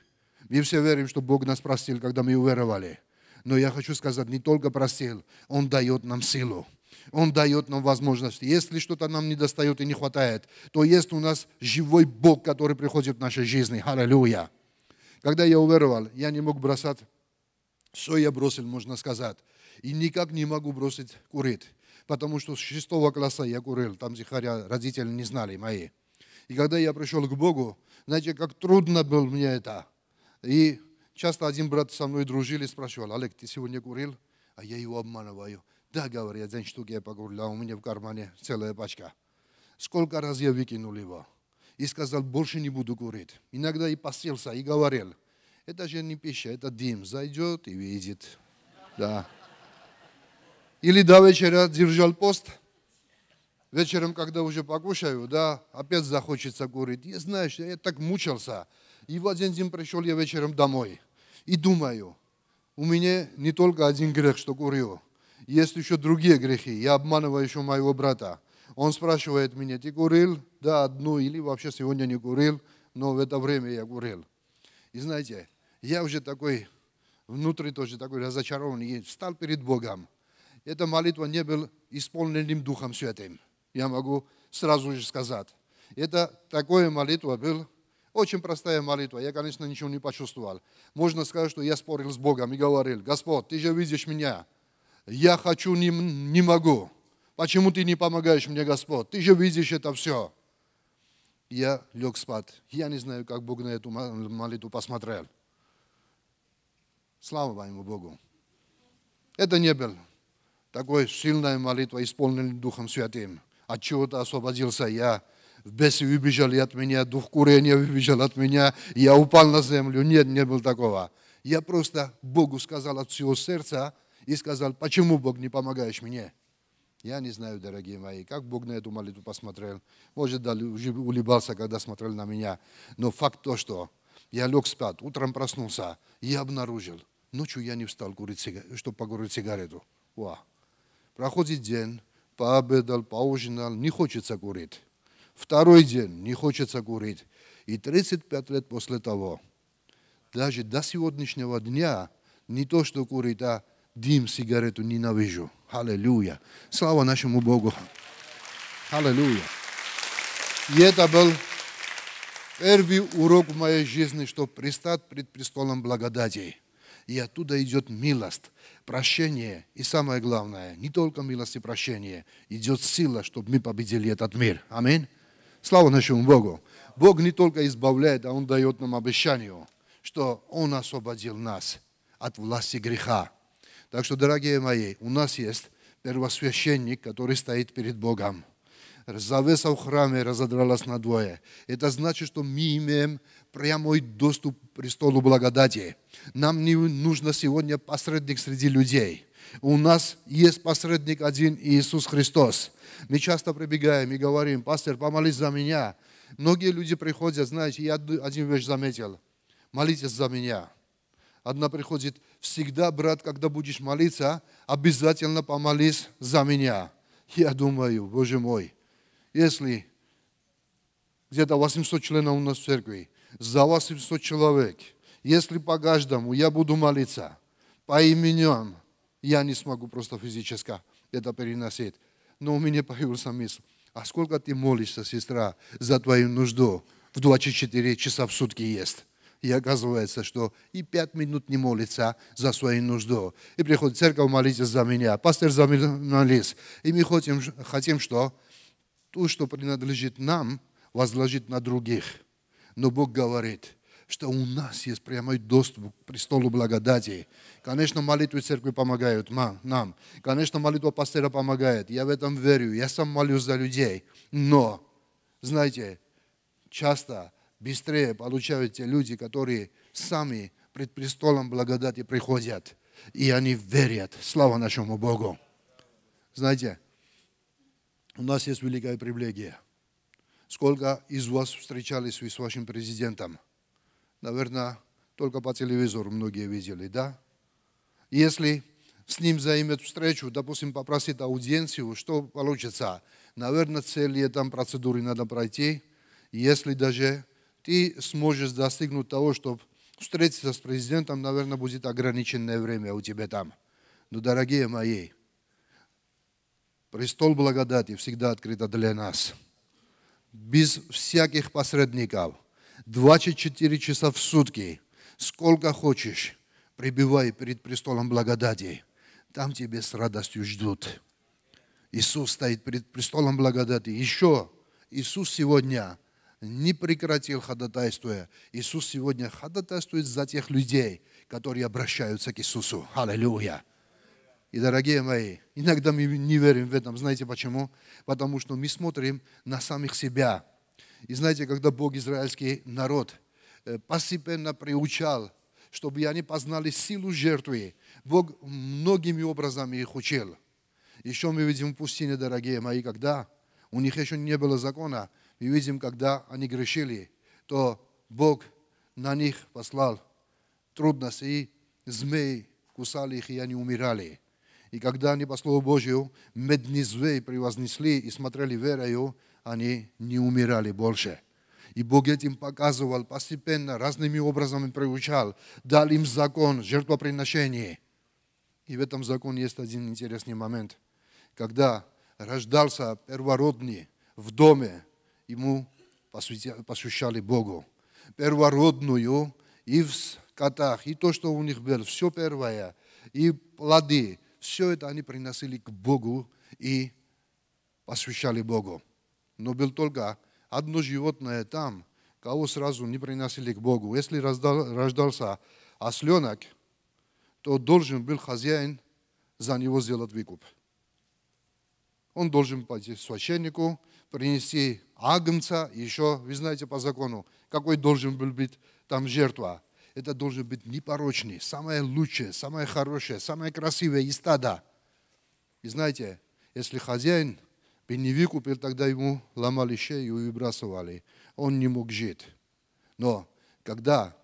мы все верим, что Бог нас простил, когда мы уверовали. Но я хочу сказать, не только простил, Он дает нам силу. Он дает нам возможности. Если что-то нам не достает и не хватает, то есть у нас живой Бог, который приходит в нашей жизни. Аллилуйя. Когда я уверовал, я не мог бросать, все я бросил, можно сказать. И никак не могу бросить курить, потому что с шестого класса я курил, там Зихаря родители не знали мои. И когда я пришел к Богу, знаете, как трудно было мне это. И часто один брат со мной дружил и спрашивал, Олег, ты сегодня курил? А я его обманываю. Да, говорю, я день штуки я погулял, у меня в кармане целая пачка. Сколько раз я выкинул его? И сказал, больше не буду курить. Иногда и поселся, и говорил. Это же не пища, это дым. Зайдет и видит. Да. Или до вечера держал пост. Вечером, когда уже покушаю, да, опять захочется курить. Я знаю, что я так мучился. И в один день пришел я вечером домой. И думаю, у меня не только один грех, что курю есть еще другие грехи. Я обманываю еще моего брата. Он спрашивает меня, ты курил? Да, одну или вообще сегодня не курил, но в это время я курил. И знаете, я уже такой, внутри тоже такой разочарованный, встал перед Богом. Эта молитва не была исполненным Духом Святым. Я могу сразу же сказать. Это такая молитва была, очень простая молитва. Я, конечно, ничего не почувствовал. Можно сказать, что я спорил с Богом и говорил, Господь, Ты же видишь меня я хочу, не, не могу. Почему ты не помогаешь мне, Господь? Ты же видишь это все. Я лег спать. Я не знаю, как Бог на эту молитву посмотрел. Слава моему Богу. Это не был такой сильная молитва, исполненная Духом Святым. От чего-то освободился я. В Бесы выбежали от меня, дух курения выбежал от меня. Я упал на землю. Нет, не было такого. Я просто Богу сказал от всего сердца, и сказал, почему, Бог, не помогаешь мне? Я не знаю, дорогие мои, как Бог на эту молитву посмотрел. Может, да, улыбался, когда смотрел на меня. Но факт то, что я лег спать, утром проснулся и обнаружил. Ночью я не встал, курить чтобы покурить сигарету. Уа. Проходит день, пообедал, поужинал, не хочется курить. Второй день, не хочется курить. И 35 лет после того, даже до сегодняшнего дня, не то что курить, а Дим сигарету ненавижу. Аллилуйя. Слава нашему Богу. Аллилуйя. И это был первый урок в моей жизни, что пристать пред престолом благодати. И оттуда идет милость, прощение. И самое главное, не только милость и прощение, идет сила, чтобы мы победили этот мир. Аминь. Слава нашему Богу. Бог не только избавляет, а Он дает нам обещание, что Он освободил нас от власти греха. Так что, дорогие мои, у нас есть первосвященник, который стоит перед Богом. Завеса в храме разодралась на двое. Это значит, что мы имеем прямой доступ к престолу благодати. Нам не нужно сегодня посредник среди людей. У нас есть посредник один Иисус Христос. Мы часто прибегаем и говорим, пастор, помолись за меня. Многие люди приходят, знаете, я один вещь заметил. Молитесь за меня. Одна приходит, всегда, брат, когда будешь молиться, обязательно помолись за меня. Я думаю, Боже мой, если где-то 800 членов у нас в церкви, за 800 человек, если по каждому я буду молиться, по именам, я не смогу просто физически это переносить. Но у меня появился мысль, а сколько ты молишься, сестра, за твою нужду в 24 часа в сутки есть? и оказывается, что и пять минут не молится за свою нужду. И приходит церковь молиться за меня, пастор за молись. И мы хотим, хотим, что то, что принадлежит нам, возложить на других. Но Бог говорит – что у нас есть прямой доступ к престолу благодати. Конечно, молитвы церкви помогают нам. Конечно, молитва пастора помогает. Я в этом верю. Я сам молюсь за людей. Но, знаете, часто быстрее получают те люди, которые сами пред престолом благодати приходят, и они верят. Слава нашему Богу. Знаете, у нас есть великая привилегия. Сколько из вас встречались вы с вашим президентом? Наверное, только по телевизору многие видели, да? Если с ним займет встречу, допустим, попросит аудиенцию, что получится? Наверное, целые там процедуры надо пройти. Если даже ты сможешь достигнуть того, чтобы встретиться с президентом, наверное, будет ограниченное время у тебя там. Но, дорогие мои, престол благодати всегда открыт для нас. Без всяких посредников. 24 часа в сутки, сколько хочешь, прибивай перед престолом благодати. Там тебе с радостью ждут. Иисус стоит перед престолом благодати. Еще Иисус сегодня – не прекратил ходатайствуя. Иисус сегодня ходатайствует за тех людей, которые обращаются к Иисусу. Аллилуйя! И, дорогие мои, иногда мы не верим в этом. Знаете почему? Потому что мы смотрим на самих себя. И знаете, когда Бог израильский народ э, постепенно приучал, чтобы они познали силу жертвы, Бог многими образами их учил. Еще мы видим в пустыне, дорогие мои, когда у них еще не было закона, и видим, когда они грешили, то Бог на них послал трудности, и змеи кусали их, и они умирали. И когда они по Слову Божию медный змей превознесли и смотрели верою, они не умирали больше. И Бог этим показывал постепенно, разными образами приучал, дал им закон, жертвоприношение. И в этом законе есть один интересный момент. Когда рождался первородный в доме, ему посвящали Богу. Первородную, и в скотах, и то, что у них было, все первое, и плоды, все это они приносили к Богу и посвящали Богу. Но был только одно животное там, кого сразу не приносили к Богу. Если рождался осленок, то должен был хозяин за него сделать выкуп. Он должен пойти к священнику, принести агнца, еще, вы знаете, по закону, какой должен был быть там жертва. Это должен быть непорочный, самое лучшее, самое хорошее, самое красивое из стада. И знаете, если хозяин бы не выкупил, тогда ему ломали шею и выбрасывали. Он не мог жить. Но когда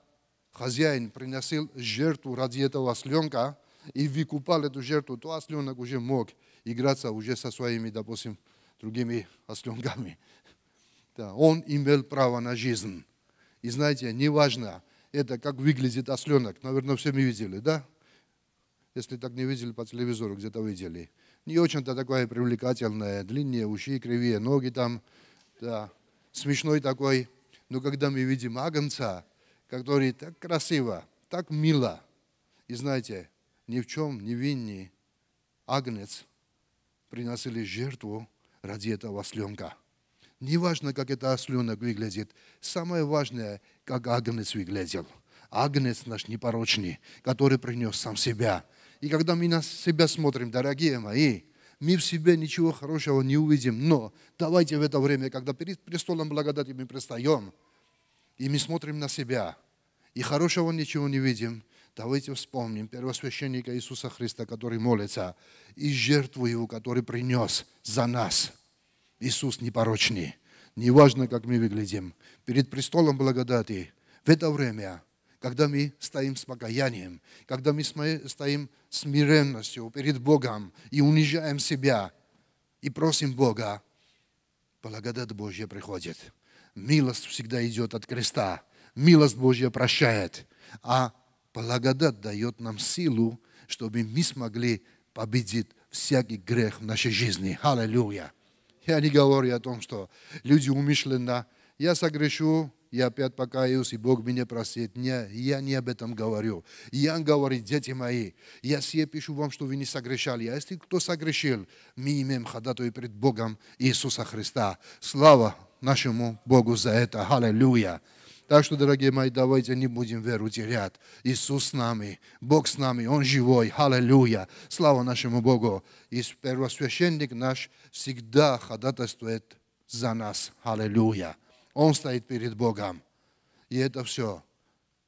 хозяин приносил жертву ради этого осленка и выкупал эту жертву, то осленок уже мог играться уже со своими, допустим, другими осленками. Да, он имел право на жизнь. И знаете, неважно, это как выглядит осленок. Наверное, все мы видели, да? Если так не видели, по телевизору где-то видели. Не очень-то такое привлекательное, длинные уши, кривые ноги там, да, смешной такой. Но когда мы видим агнца, который так красиво, так мило, и знаете, ни в чем не винни, агнец приносили жертву ради этого осленка. Неважно, как этот осленок выглядит, самое важное, как агнец выглядел. Агнец наш непорочный, который принес сам себя. И когда мы на себя смотрим, дорогие мои, мы в себе ничего хорошего не увидим. Но давайте в это время, когда перед престолом благодати мы пристаем, и мы смотрим на себя, и хорошего ничего не видим, Давайте вспомним первосвященника Иисуса Христа, который молится, и жертву Его, который принес за нас. Иисус непорочный. Неважно, как мы выглядим. Перед престолом благодати в это время, когда мы стоим с покаянием, когда мы стоим с смиренностью перед Богом и унижаем себя, и просим Бога, благодать Божья приходит. Милость всегда идет от креста. Милость Божья прощает. А Благодать дает нам силу, чтобы мы смогли победить всякий грех в нашей жизни. Аллилуйя. Я не говорю о том, что люди умышленно, я согрешу, я опять покаюсь, и Бог меня простит. Не, я не об этом говорю. Я говорю, дети мои, я все пишу вам, что вы не согрешали. А если кто согрешил, мы имеем ходатай перед Богом Иисуса Христа. Слава нашему Богу за это. Аллилуйя. Так что, дорогие мои, давайте не будем веру терять. Иисус с нами, Бог с нами, Он живой. Аллилуйя. Слава нашему Богу. И первосвященник наш всегда ходатайствует за нас. Аллилуйя. Он стоит перед Богом. И это все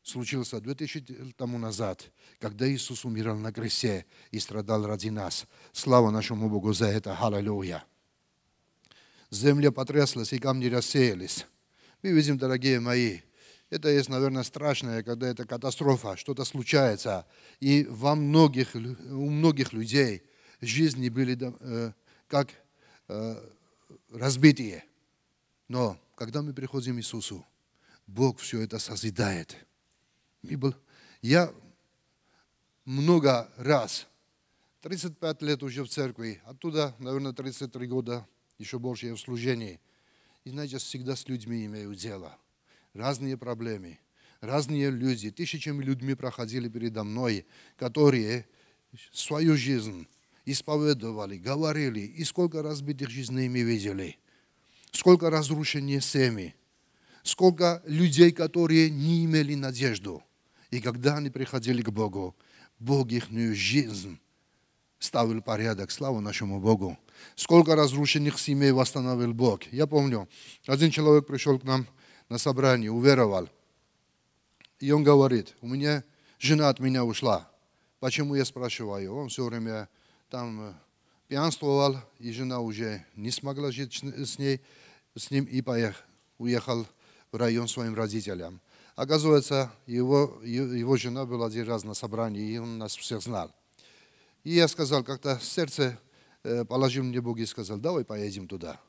случилось 2000 тому назад, когда Иисус умирал на кресте и страдал ради нас. Слава нашему Богу за это. Аллилуйя. Земля потряслась, и камни рассеялись. Мы видим, дорогие мои, это есть, наверное, страшное, когда это катастрофа, что-то случается. И во многих, у многих людей жизни были э, как э, разбитие. Но когда мы приходим к Иисусу, Бог все это созидает. Я много раз, 35 лет уже в церкви, оттуда, наверное, 33 года еще больше я в служении. И, знаете, всегда с людьми имею дело – разные проблемы, разные люди, тысячами людьми проходили передо мной, которые свою жизнь исповедовали, говорили, и сколько разбитых жизней мы видели, сколько разрушений семьи, сколько людей, которые не имели надежду. И когда они приходили к Богу, Бог их жизнь ставил порядок. Слава нашему Богу. Сколько разрушенных семей восстановил Бог. Я помню, один человек пришел к нам – на собрании, уверовал. И он говорит, у меня жена от меня ушла. Почему я спрашиваю? Он все время там э, пьянствовал, и жена уже не смогла жить с, ней, с ним и поехал, уехал в район своим родителям. Оказывается, его, его жена была один раз на собрании, и он нас всех знал. И я сказал, как-то сердце э, положил мне Бог и сказал, давай поедем туда.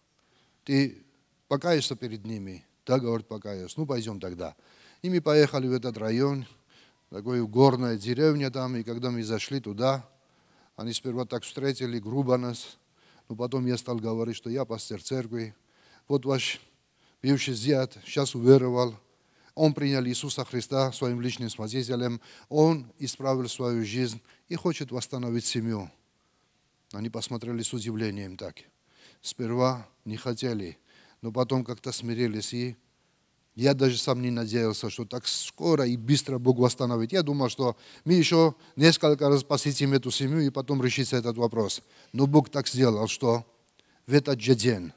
Ты покаешься перед ними, да, говорит, пока есть. Ну, пойдем тогда. И мы поехали в этот район, такой горная деревня там, и когда мы зашли туда, они сперва так встретили грубо нас, но потом я стал говорить, что я пастор церкви, вот ваш бывший зят сейчас уверовал, он принял Иисуса Христа своим личным спасителем, он исправил свою жизнь и хочет восстановить семью. Они посмотрели с удивлением так. Сперва не хотели, но потом как-то смирились. И я даже сам не надеялся, что так скоро и быстро Бог восстановит. Я думал, что мы еще несколько раз посетим эту семью и потом решится этот вопрос. Но Бог так сделал, что в этот же день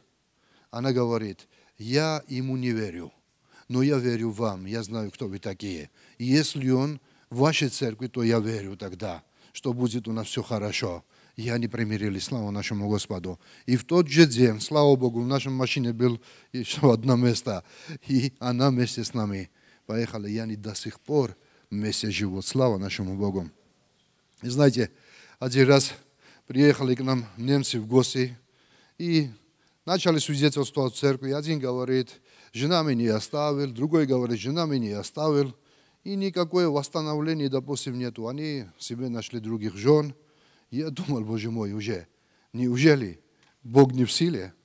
она говорит, я ему не верю, но я верю вам, я знаю, кто вы такие. И если он в вашей церкви, то я верю тогда, что будет у нас все хорошо и они примирили. Слава нашему Господу. И в тот же день, слава Богу, в нашем машине было еще одно место. И она вместе с нами поехала. И они до сих пор вместе живут. Слава нашему Богу. И знаете, один раз приехали к нам немцы в гости и начали свидетельствовать в церкви. Один говорит, жена меня оставил, другой говорит, жена меня оставил. И никакое восстановление, допустим, нету. Они себе нашли других жен – я думал, боже мой, уже, неужели Бог не в силе?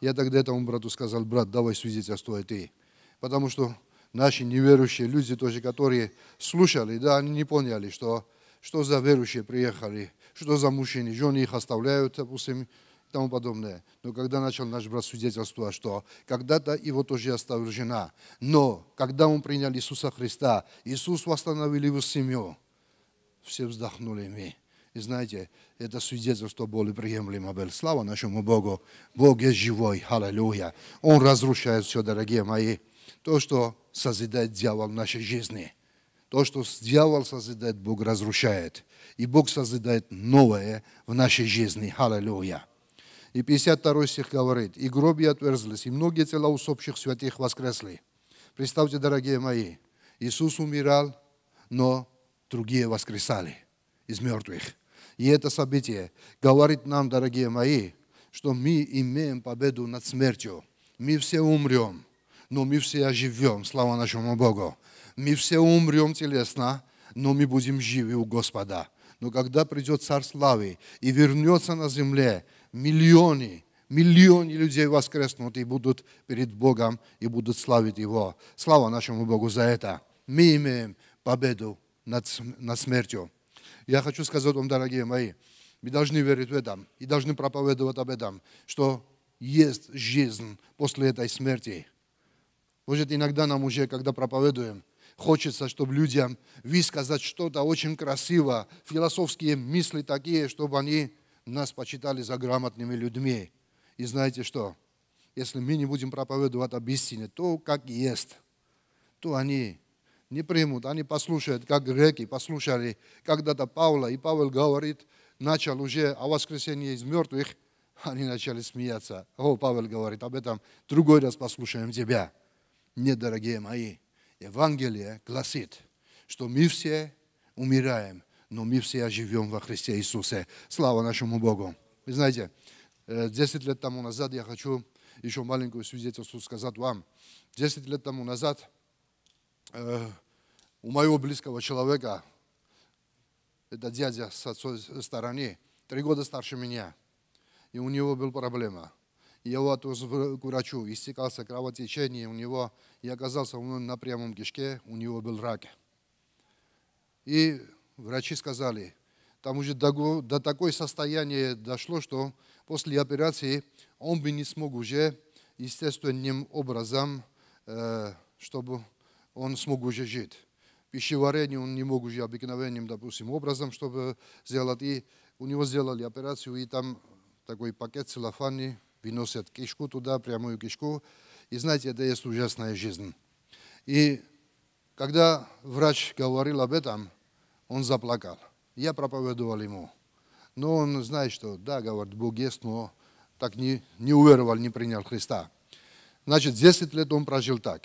Я тогда этому брату сказал, брат, давай свидетельствуй а ты. Потому что наши неверующие люди тоже, которые слушали, да, они не поняли, что, что за верующие приехали, что за мужчины, жены их оставляют, допустим, и тому подобное. Но когда начал наш брат свидетельствовать, что когда-то его тоже оставила жена, но когда он принял Иисуса Христа, Иисус восстановил его семью, все вздохнули мы. И знаете, это свидетельство более приемлемо было. Слава нашему Богу. Бог есть живой. Аллилуйя. Он разрушает все, дорогие мои. То, что созидает дьявол в нашей жизни. То, что дьявол созидает, Бог разрушает. И Бог созидает новое в нашей жизни. Аллилуйя. И 52 стих говорит, «И гроби отверзлись, и многие тела усопших святых воскресли». Представьте, дорогие мои, Иисус умирал, но другие воскресали из мертвых. И это событие говорит нам, дорогие мои, что мы имеем победу над смертью. Мы все умрем, но мы все оживем, слава нашему Богу. Мы все умрем телесно, но мы будем живы у Господа. Но когда придет Царь Славы и вернется на земле, миллионы, миллионы людей воскреснут и будут перед Богом и будут славить Его. Слава нашему Богу за это. Мы имеем победу над, над смертью. Я хочу сказать вам, дорогие мои, мы должны верить в этом и должны проповедовать об этом, что есть жизнь после этой смерти. Может, иногда нам уже, когда проповедуем, хочется, чтобы людям высказать что-то очень красиво, философские мысли такие, чтобы они нас почитали за грамотными людьми. И знаете что? Если мы не будем проповедовать об истине, то как есть, то они не примут, они послушают, как греки послушали когда-то Павла, и Павел говорит, начал уже о «А воскресении из мертвых, они начали смеяться. О, Павел говорит, об этом другой раз послушаем тебя. Нет, дорогие мои, Евангелие гласит, что мы все умираем, но мы все живем во Христе Иисусе. Слава нашему Богу. Вы знаете, 10 э, лет тому назад я хочу еще маленькую свидетельство сказать вам. 10 лет тому назад – Э, у моего близкого человека, это дядя с отцовой э, стороны, три года старше меня, и у него была проблема. Я его отвез э, к врачу, истекался кровотечение у него, и оказался него на прямом кишке, у него был рак. И врачи сказали, там уже до, до такое состояние дошло, что после операции он бы не смог уже естественным образом, чтобы он смог уже жить. Пищеварение он не мог уже обыкновенным, допустим, образом, чтобы сделать. И у него сделали операцию, и там такой пакет целлофани, выносят кишку туда, прямую кишку. И знаете, это есть ужасная жизнь. И когда врач говорил об этом, он заплакал. Я проповедовал ему. Но он знает, что да, говорит, Бог есть, но так не, не уверовал, не принял Христа. Значит, 10 лет он прожил так.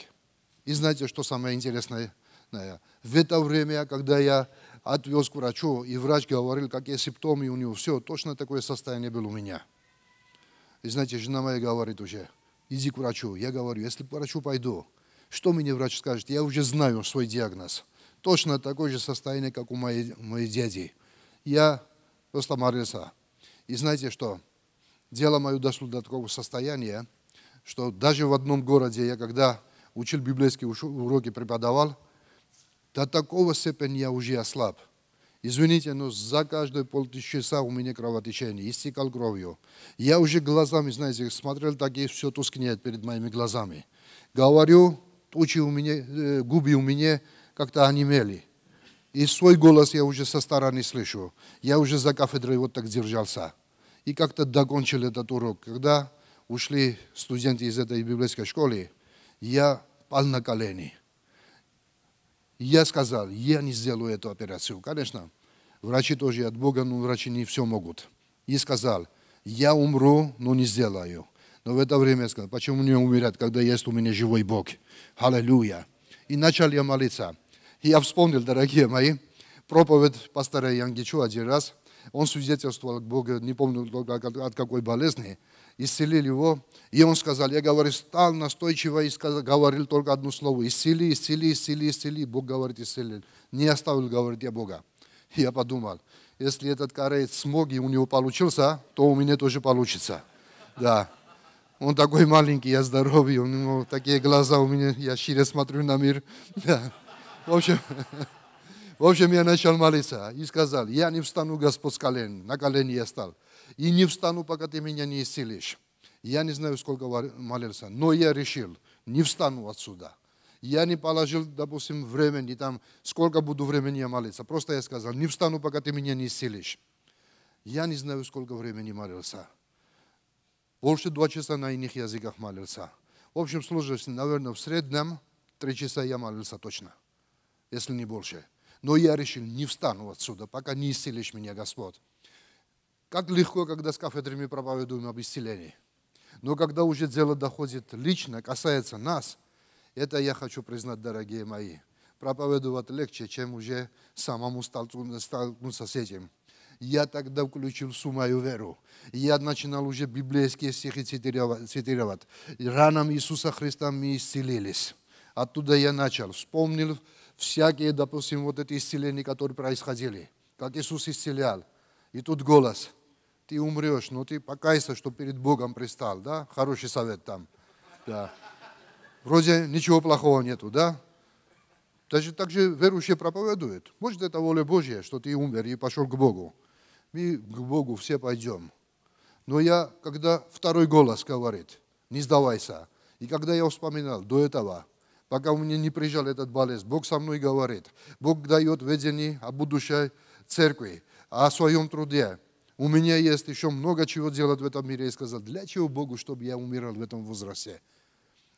И знаете, что самое интересное? Э, в это время, когда я отвез к врачу, и врач говорил, какие симптомы у него, все, точно такое состояние было у меня. И знаете, жена моя говорит уже, иди к врачу. Я говорю, если к врачу пойду, что мне врач скажет? Я уже знаю свой диагноз. Точно такое же состояние, как у моей, моей дяди. Я просто молился. И знаете что? Дело мое дошло до такого состояния, что даже в одном городе я когда учил библейские уроки, преподавал, до такого степени я уже ослаб. Извините, но за каждые полчаса у меня кровотечение, истекал кровью. Я уже глазами, знаете, смотрел, так и все тускнеет перед моими глазами. Говорю, тучи у меня, э, губы у меня как-то онемели. И свой голос я уже со стороны слышу. Я уже за кафедрой вот так держался. И как-то докончил этот урок. Когда ушли студенты из этой библейской школы, я пал на колени. Я сказал, я не сделаю эту операцию. Конечно, врачи тоже от Бога, но ну, врачи не все могут. И сказал, я умру, но не сделаю. Но в это время я сказал, почему не умирать, когда есть у меня живой Бог? Аллилуйя. И начал я молиться. я вспомнил, дорогие мои, проповедь пастора Янгичу один раз. Он свидетельствовал к Богу, не помню от какой болезни, исцелили его. И он сказал, я, говорю, стал настойчиво и сказал, говорил только одно слово, исцели, исцели, исцели, исцели. Бог говорит, исцелил. Не оставил, говорит, я Бога. я подумал, если этот кореец смог и у него получился, а, то у меня тоже получится. Да. Он такой маленький, я здоровый, у него такие глаза у меня, я шире смотрю на мир. Да. В общем, в общем, я начал молиться и сказал, я не встану, Господь, с колен. На колени я стал и не встану, пока ты меня не исцелишь. Я не знаю, сколько молился, но я решил, не встану отсюда. Я не положил, допустим, времени, там, сколько буду времени я молиться. Просто я сказал, не встану, пока ты меня не исцелишь. Я не знаю, сколько времени молился. Больше два часа на иных языках молился. В общем, служишь, наверное, в среднем три часа я молился точно, если не больше. Но я решил, не встану отсюда, пока не исцелишь меня, Господь. Как легко, когда с кафедрами проповедуем об исцелении. Но когда уже дело доходит лично, касается нас, это я хочу признать, дорогие мои, проповедовать легче, чем уже самому столкнуться с этим. Я тогда включил всю мою веру. Я начинал уже библейские стихи цитировать. Ранам Иисуса Христа мы исцелились. Оттуда я начал. Вспомнил всякие, допустим, вот эти исцеления, которые происходили. Как Иисус исцелял. И тут голос – ты умрешь, но ты покайся, что перед Богом пристал, да? Хороший совет там. Да. Вроде ничего плохого нету, да? Даже так же верующие проповедуют. Может, это воля Божья, что ты умер и пошел к Богу. Мы к Богу все пойдем. Но я, когда второй голос говорит, не сдавайся. И когда я вспоминал до этого, пока у меня не приезжал этот болезнь, Бог со мной говорит. Бог дает ведение о будущей церкви, о своем труде. У меня есть еще много чего делать в этом мире. И сказал, для чего Богу, чтобы я умирал в этом возрасте?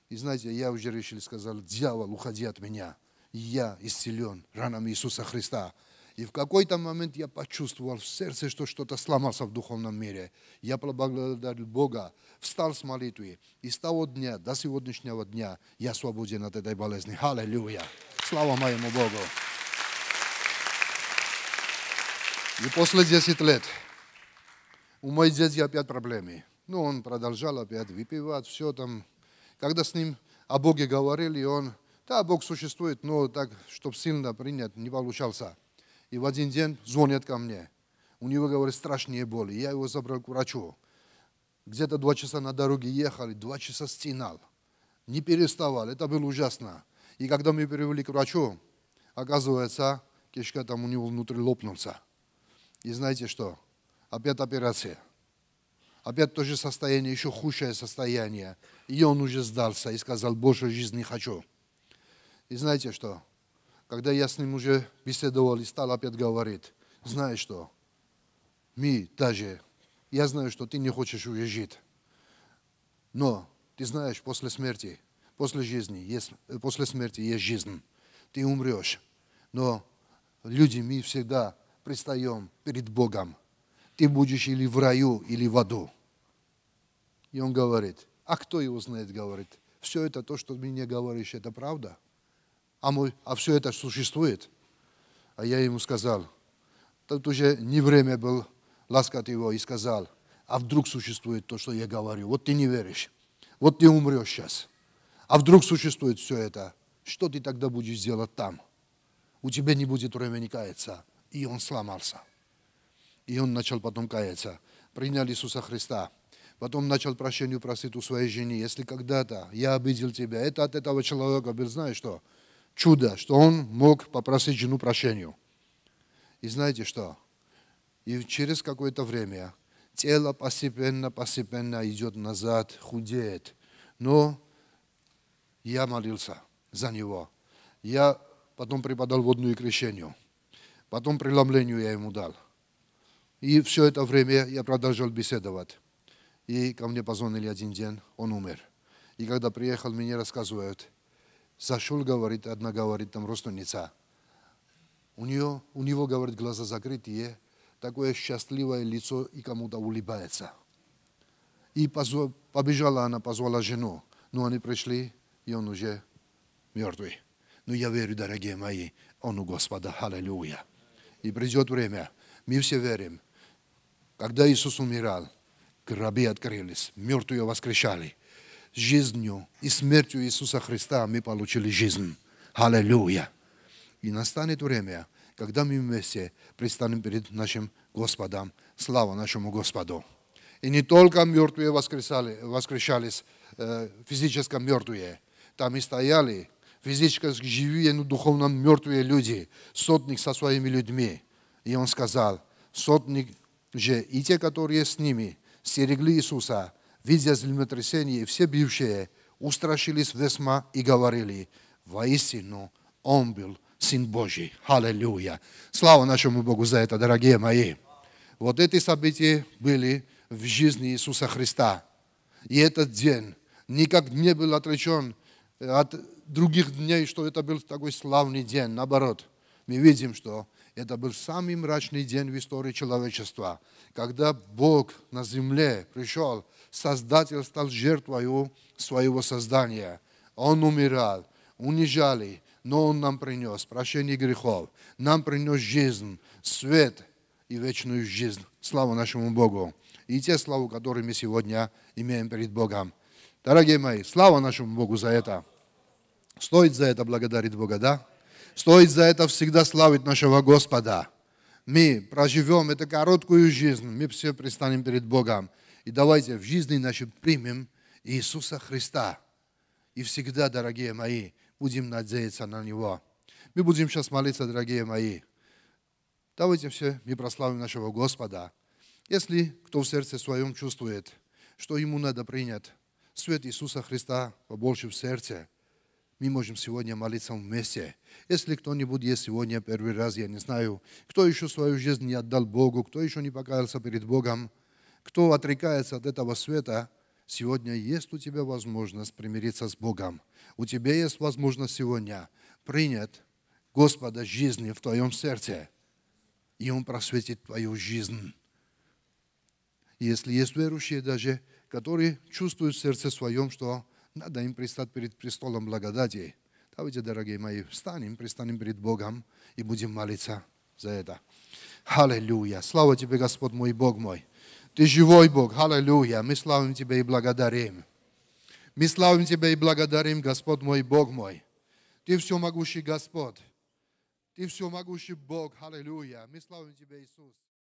И знаете, я уже решил, сказал, дьявол, уходи от меня. Я исцелен ранами Иисуса Христа. И в какой-то момент я почувствовал в сердце, что что-то сломался в духовном мире. Я поблагодарил Бога, встал с молитвы. И с того дня до сегодняшнего дня я свободен от этой болезни. Аллилуйя! Слава моему Богу! И после 10 лет у моей дяди опять проблемы. Ну, он продолжал опять выпивать, все там. Когда с ним о Боге говорили, он, да, Бог существует, но так, чтобы сильно принять, не получался. И в один день звонят ко мне. У него, говорит, страшные боли. Я его забрал к врачу. Где-то два часа на дороге ехали, два часа стенал. Не переставал, это было ужасно. И когда мы перевели к врачу, оказывается, кишка там у него внутри лопнулся. И знаете что? опять операция. Опять то же состояние, еще худшее состояние. И он уже сдался и сказал, больше жизни не хочу. И знаете что? Когда я с ним уже беседовал и стал опять говорить, знаешь что? Ми, даже, я знаю, что ты не хочешь уезжать. Но ты знаешь, после смерти, после жизни, есть, после смерти есть жизнь. Ты умрешь. Но люди, мы всегда пристаем перед Богом ты будешь или в раю, или в аду. И он говорит, а кто его знает, говорит, все это то, что мне говоришь, это правда? А, мой, а все это существует? А я ему сказал, тут уже не время было ласкать его и сказал, а вдруг существует то, что я говорю, вот ты не веришь, вот ты умрешь сейчас, а вдруг существует все это, что ты тогда будешь делать там? У тебя не будет времени каяться. И он сломался. И он начал потом каяться. Принял Иисуса Христа. Потом начал прощению просить у своей жены. Если когда-то я обидел тебя, это от этого человека был, знаешь что? Чудо, что он мог попросить жену прощению. И знаете что? И через какое-то время тело постепенно, постепенно идет назад, худеет. Но я молился за него. Я потом преподал водную крещению. Потом преломлению я ему дал. И все это время я продолжал беседовать. И ко мне позвонили один день, он умер. И когда приехал, мне рассказывают, зашел, говорит, одна говорит, там родственница. У, нее, у него, говорит, глаза закрытые, такое счастливое лицо и кому-то улыбается. И позв... побежала она, позвала жену. Но ну, они пришли, и он уже мертвый. Но ну, я верю, дорогие мои, он у Господа. Аллилуйя. И придет время. Мы все верим, когда Иисус умирал, гробы открылись, мертвые воскрешали. Жизнью и смертью Иисуса Христа мы получили жизнь. Аллилуйя! И настанет время, когда мы вместе предстанем перед нашим Господом. Слава нашему Господу! И не только мертвые воскресали, воскрешались, э, физически мертвые, там и стояли физически живые, но духовно мертвые люди, сотник со своими людьми. И он сказал, сотник же и те, которые с ними стерегли Иисуса, видя землетрясение, и все бившие устрашились весьма и говорили, воистину Он был Сын Божий. Аллилуйя. Слава нашему Богу за это, дорогие мои. Вот эти события были в жизни Иисуса Христа. И этот день никак не был отречен от других дней, что это был такой славный день. Наоборот, мы видим, что это был самый мрачный день в истории человечества, когда Бог на земле пришел, Создатель стал жертвою своего создания. Он умирал, унижали, но Он нам принес прощение грехов, нам принес жизнь, свет и вечную жизнь. Слава нашему Богу! И те славы, которые мы сегодня имеем перед Богом. Дорогие мои, слава нашему Богу за это! Стоит за это благодарить Бога, да? Стоит за это всегда славить нашего Господа. Мы проживем эту короткую жизнь, мы все пристанем перед Богом. И давайте в жизни нашей примем Иисуса Христа. И всегда, дорогие мои, будем надеяться на Него. Мы будем сейчас молиться, дорогие мои. Давайте все мы прославим нашего Господа. Если кто в сердце своем чувствует, что ему надо принять свет Иисуса Христа побольше в сердце – мы можем сегодня молиться вместе. Если кто-нибудь есть сегодня первый раз, я не знаю, кто еще свою жизнь не отдал Богу, кто еще не покаялся перед Богом, кто отрекается от этого света, сегодня есть у тебя возможность примириться с Богом. У тебя есть возможность сегодня принять Господа жизни в твоем сердце, и Он просветит твою жизнь. Если есть верующие даже, которые чувствуют в сердце своем, что надо им пристать перед престолом благодати. Давайте, дорогие мои, встанем, пристанем перед Богом и будем молиться за это. Аллилуйя. Слава тебе, Господь мой, Бог мой. Ты живой Бог. Аллилуйя. Мы славим Тебя и благодарим. Мы славим Тебя и благодарим, Господь мой, Бог мой. Ты всемогущий Господь. Ты всемогущий Бог. Аллилуйя. Мы славим Тебя, Иисус.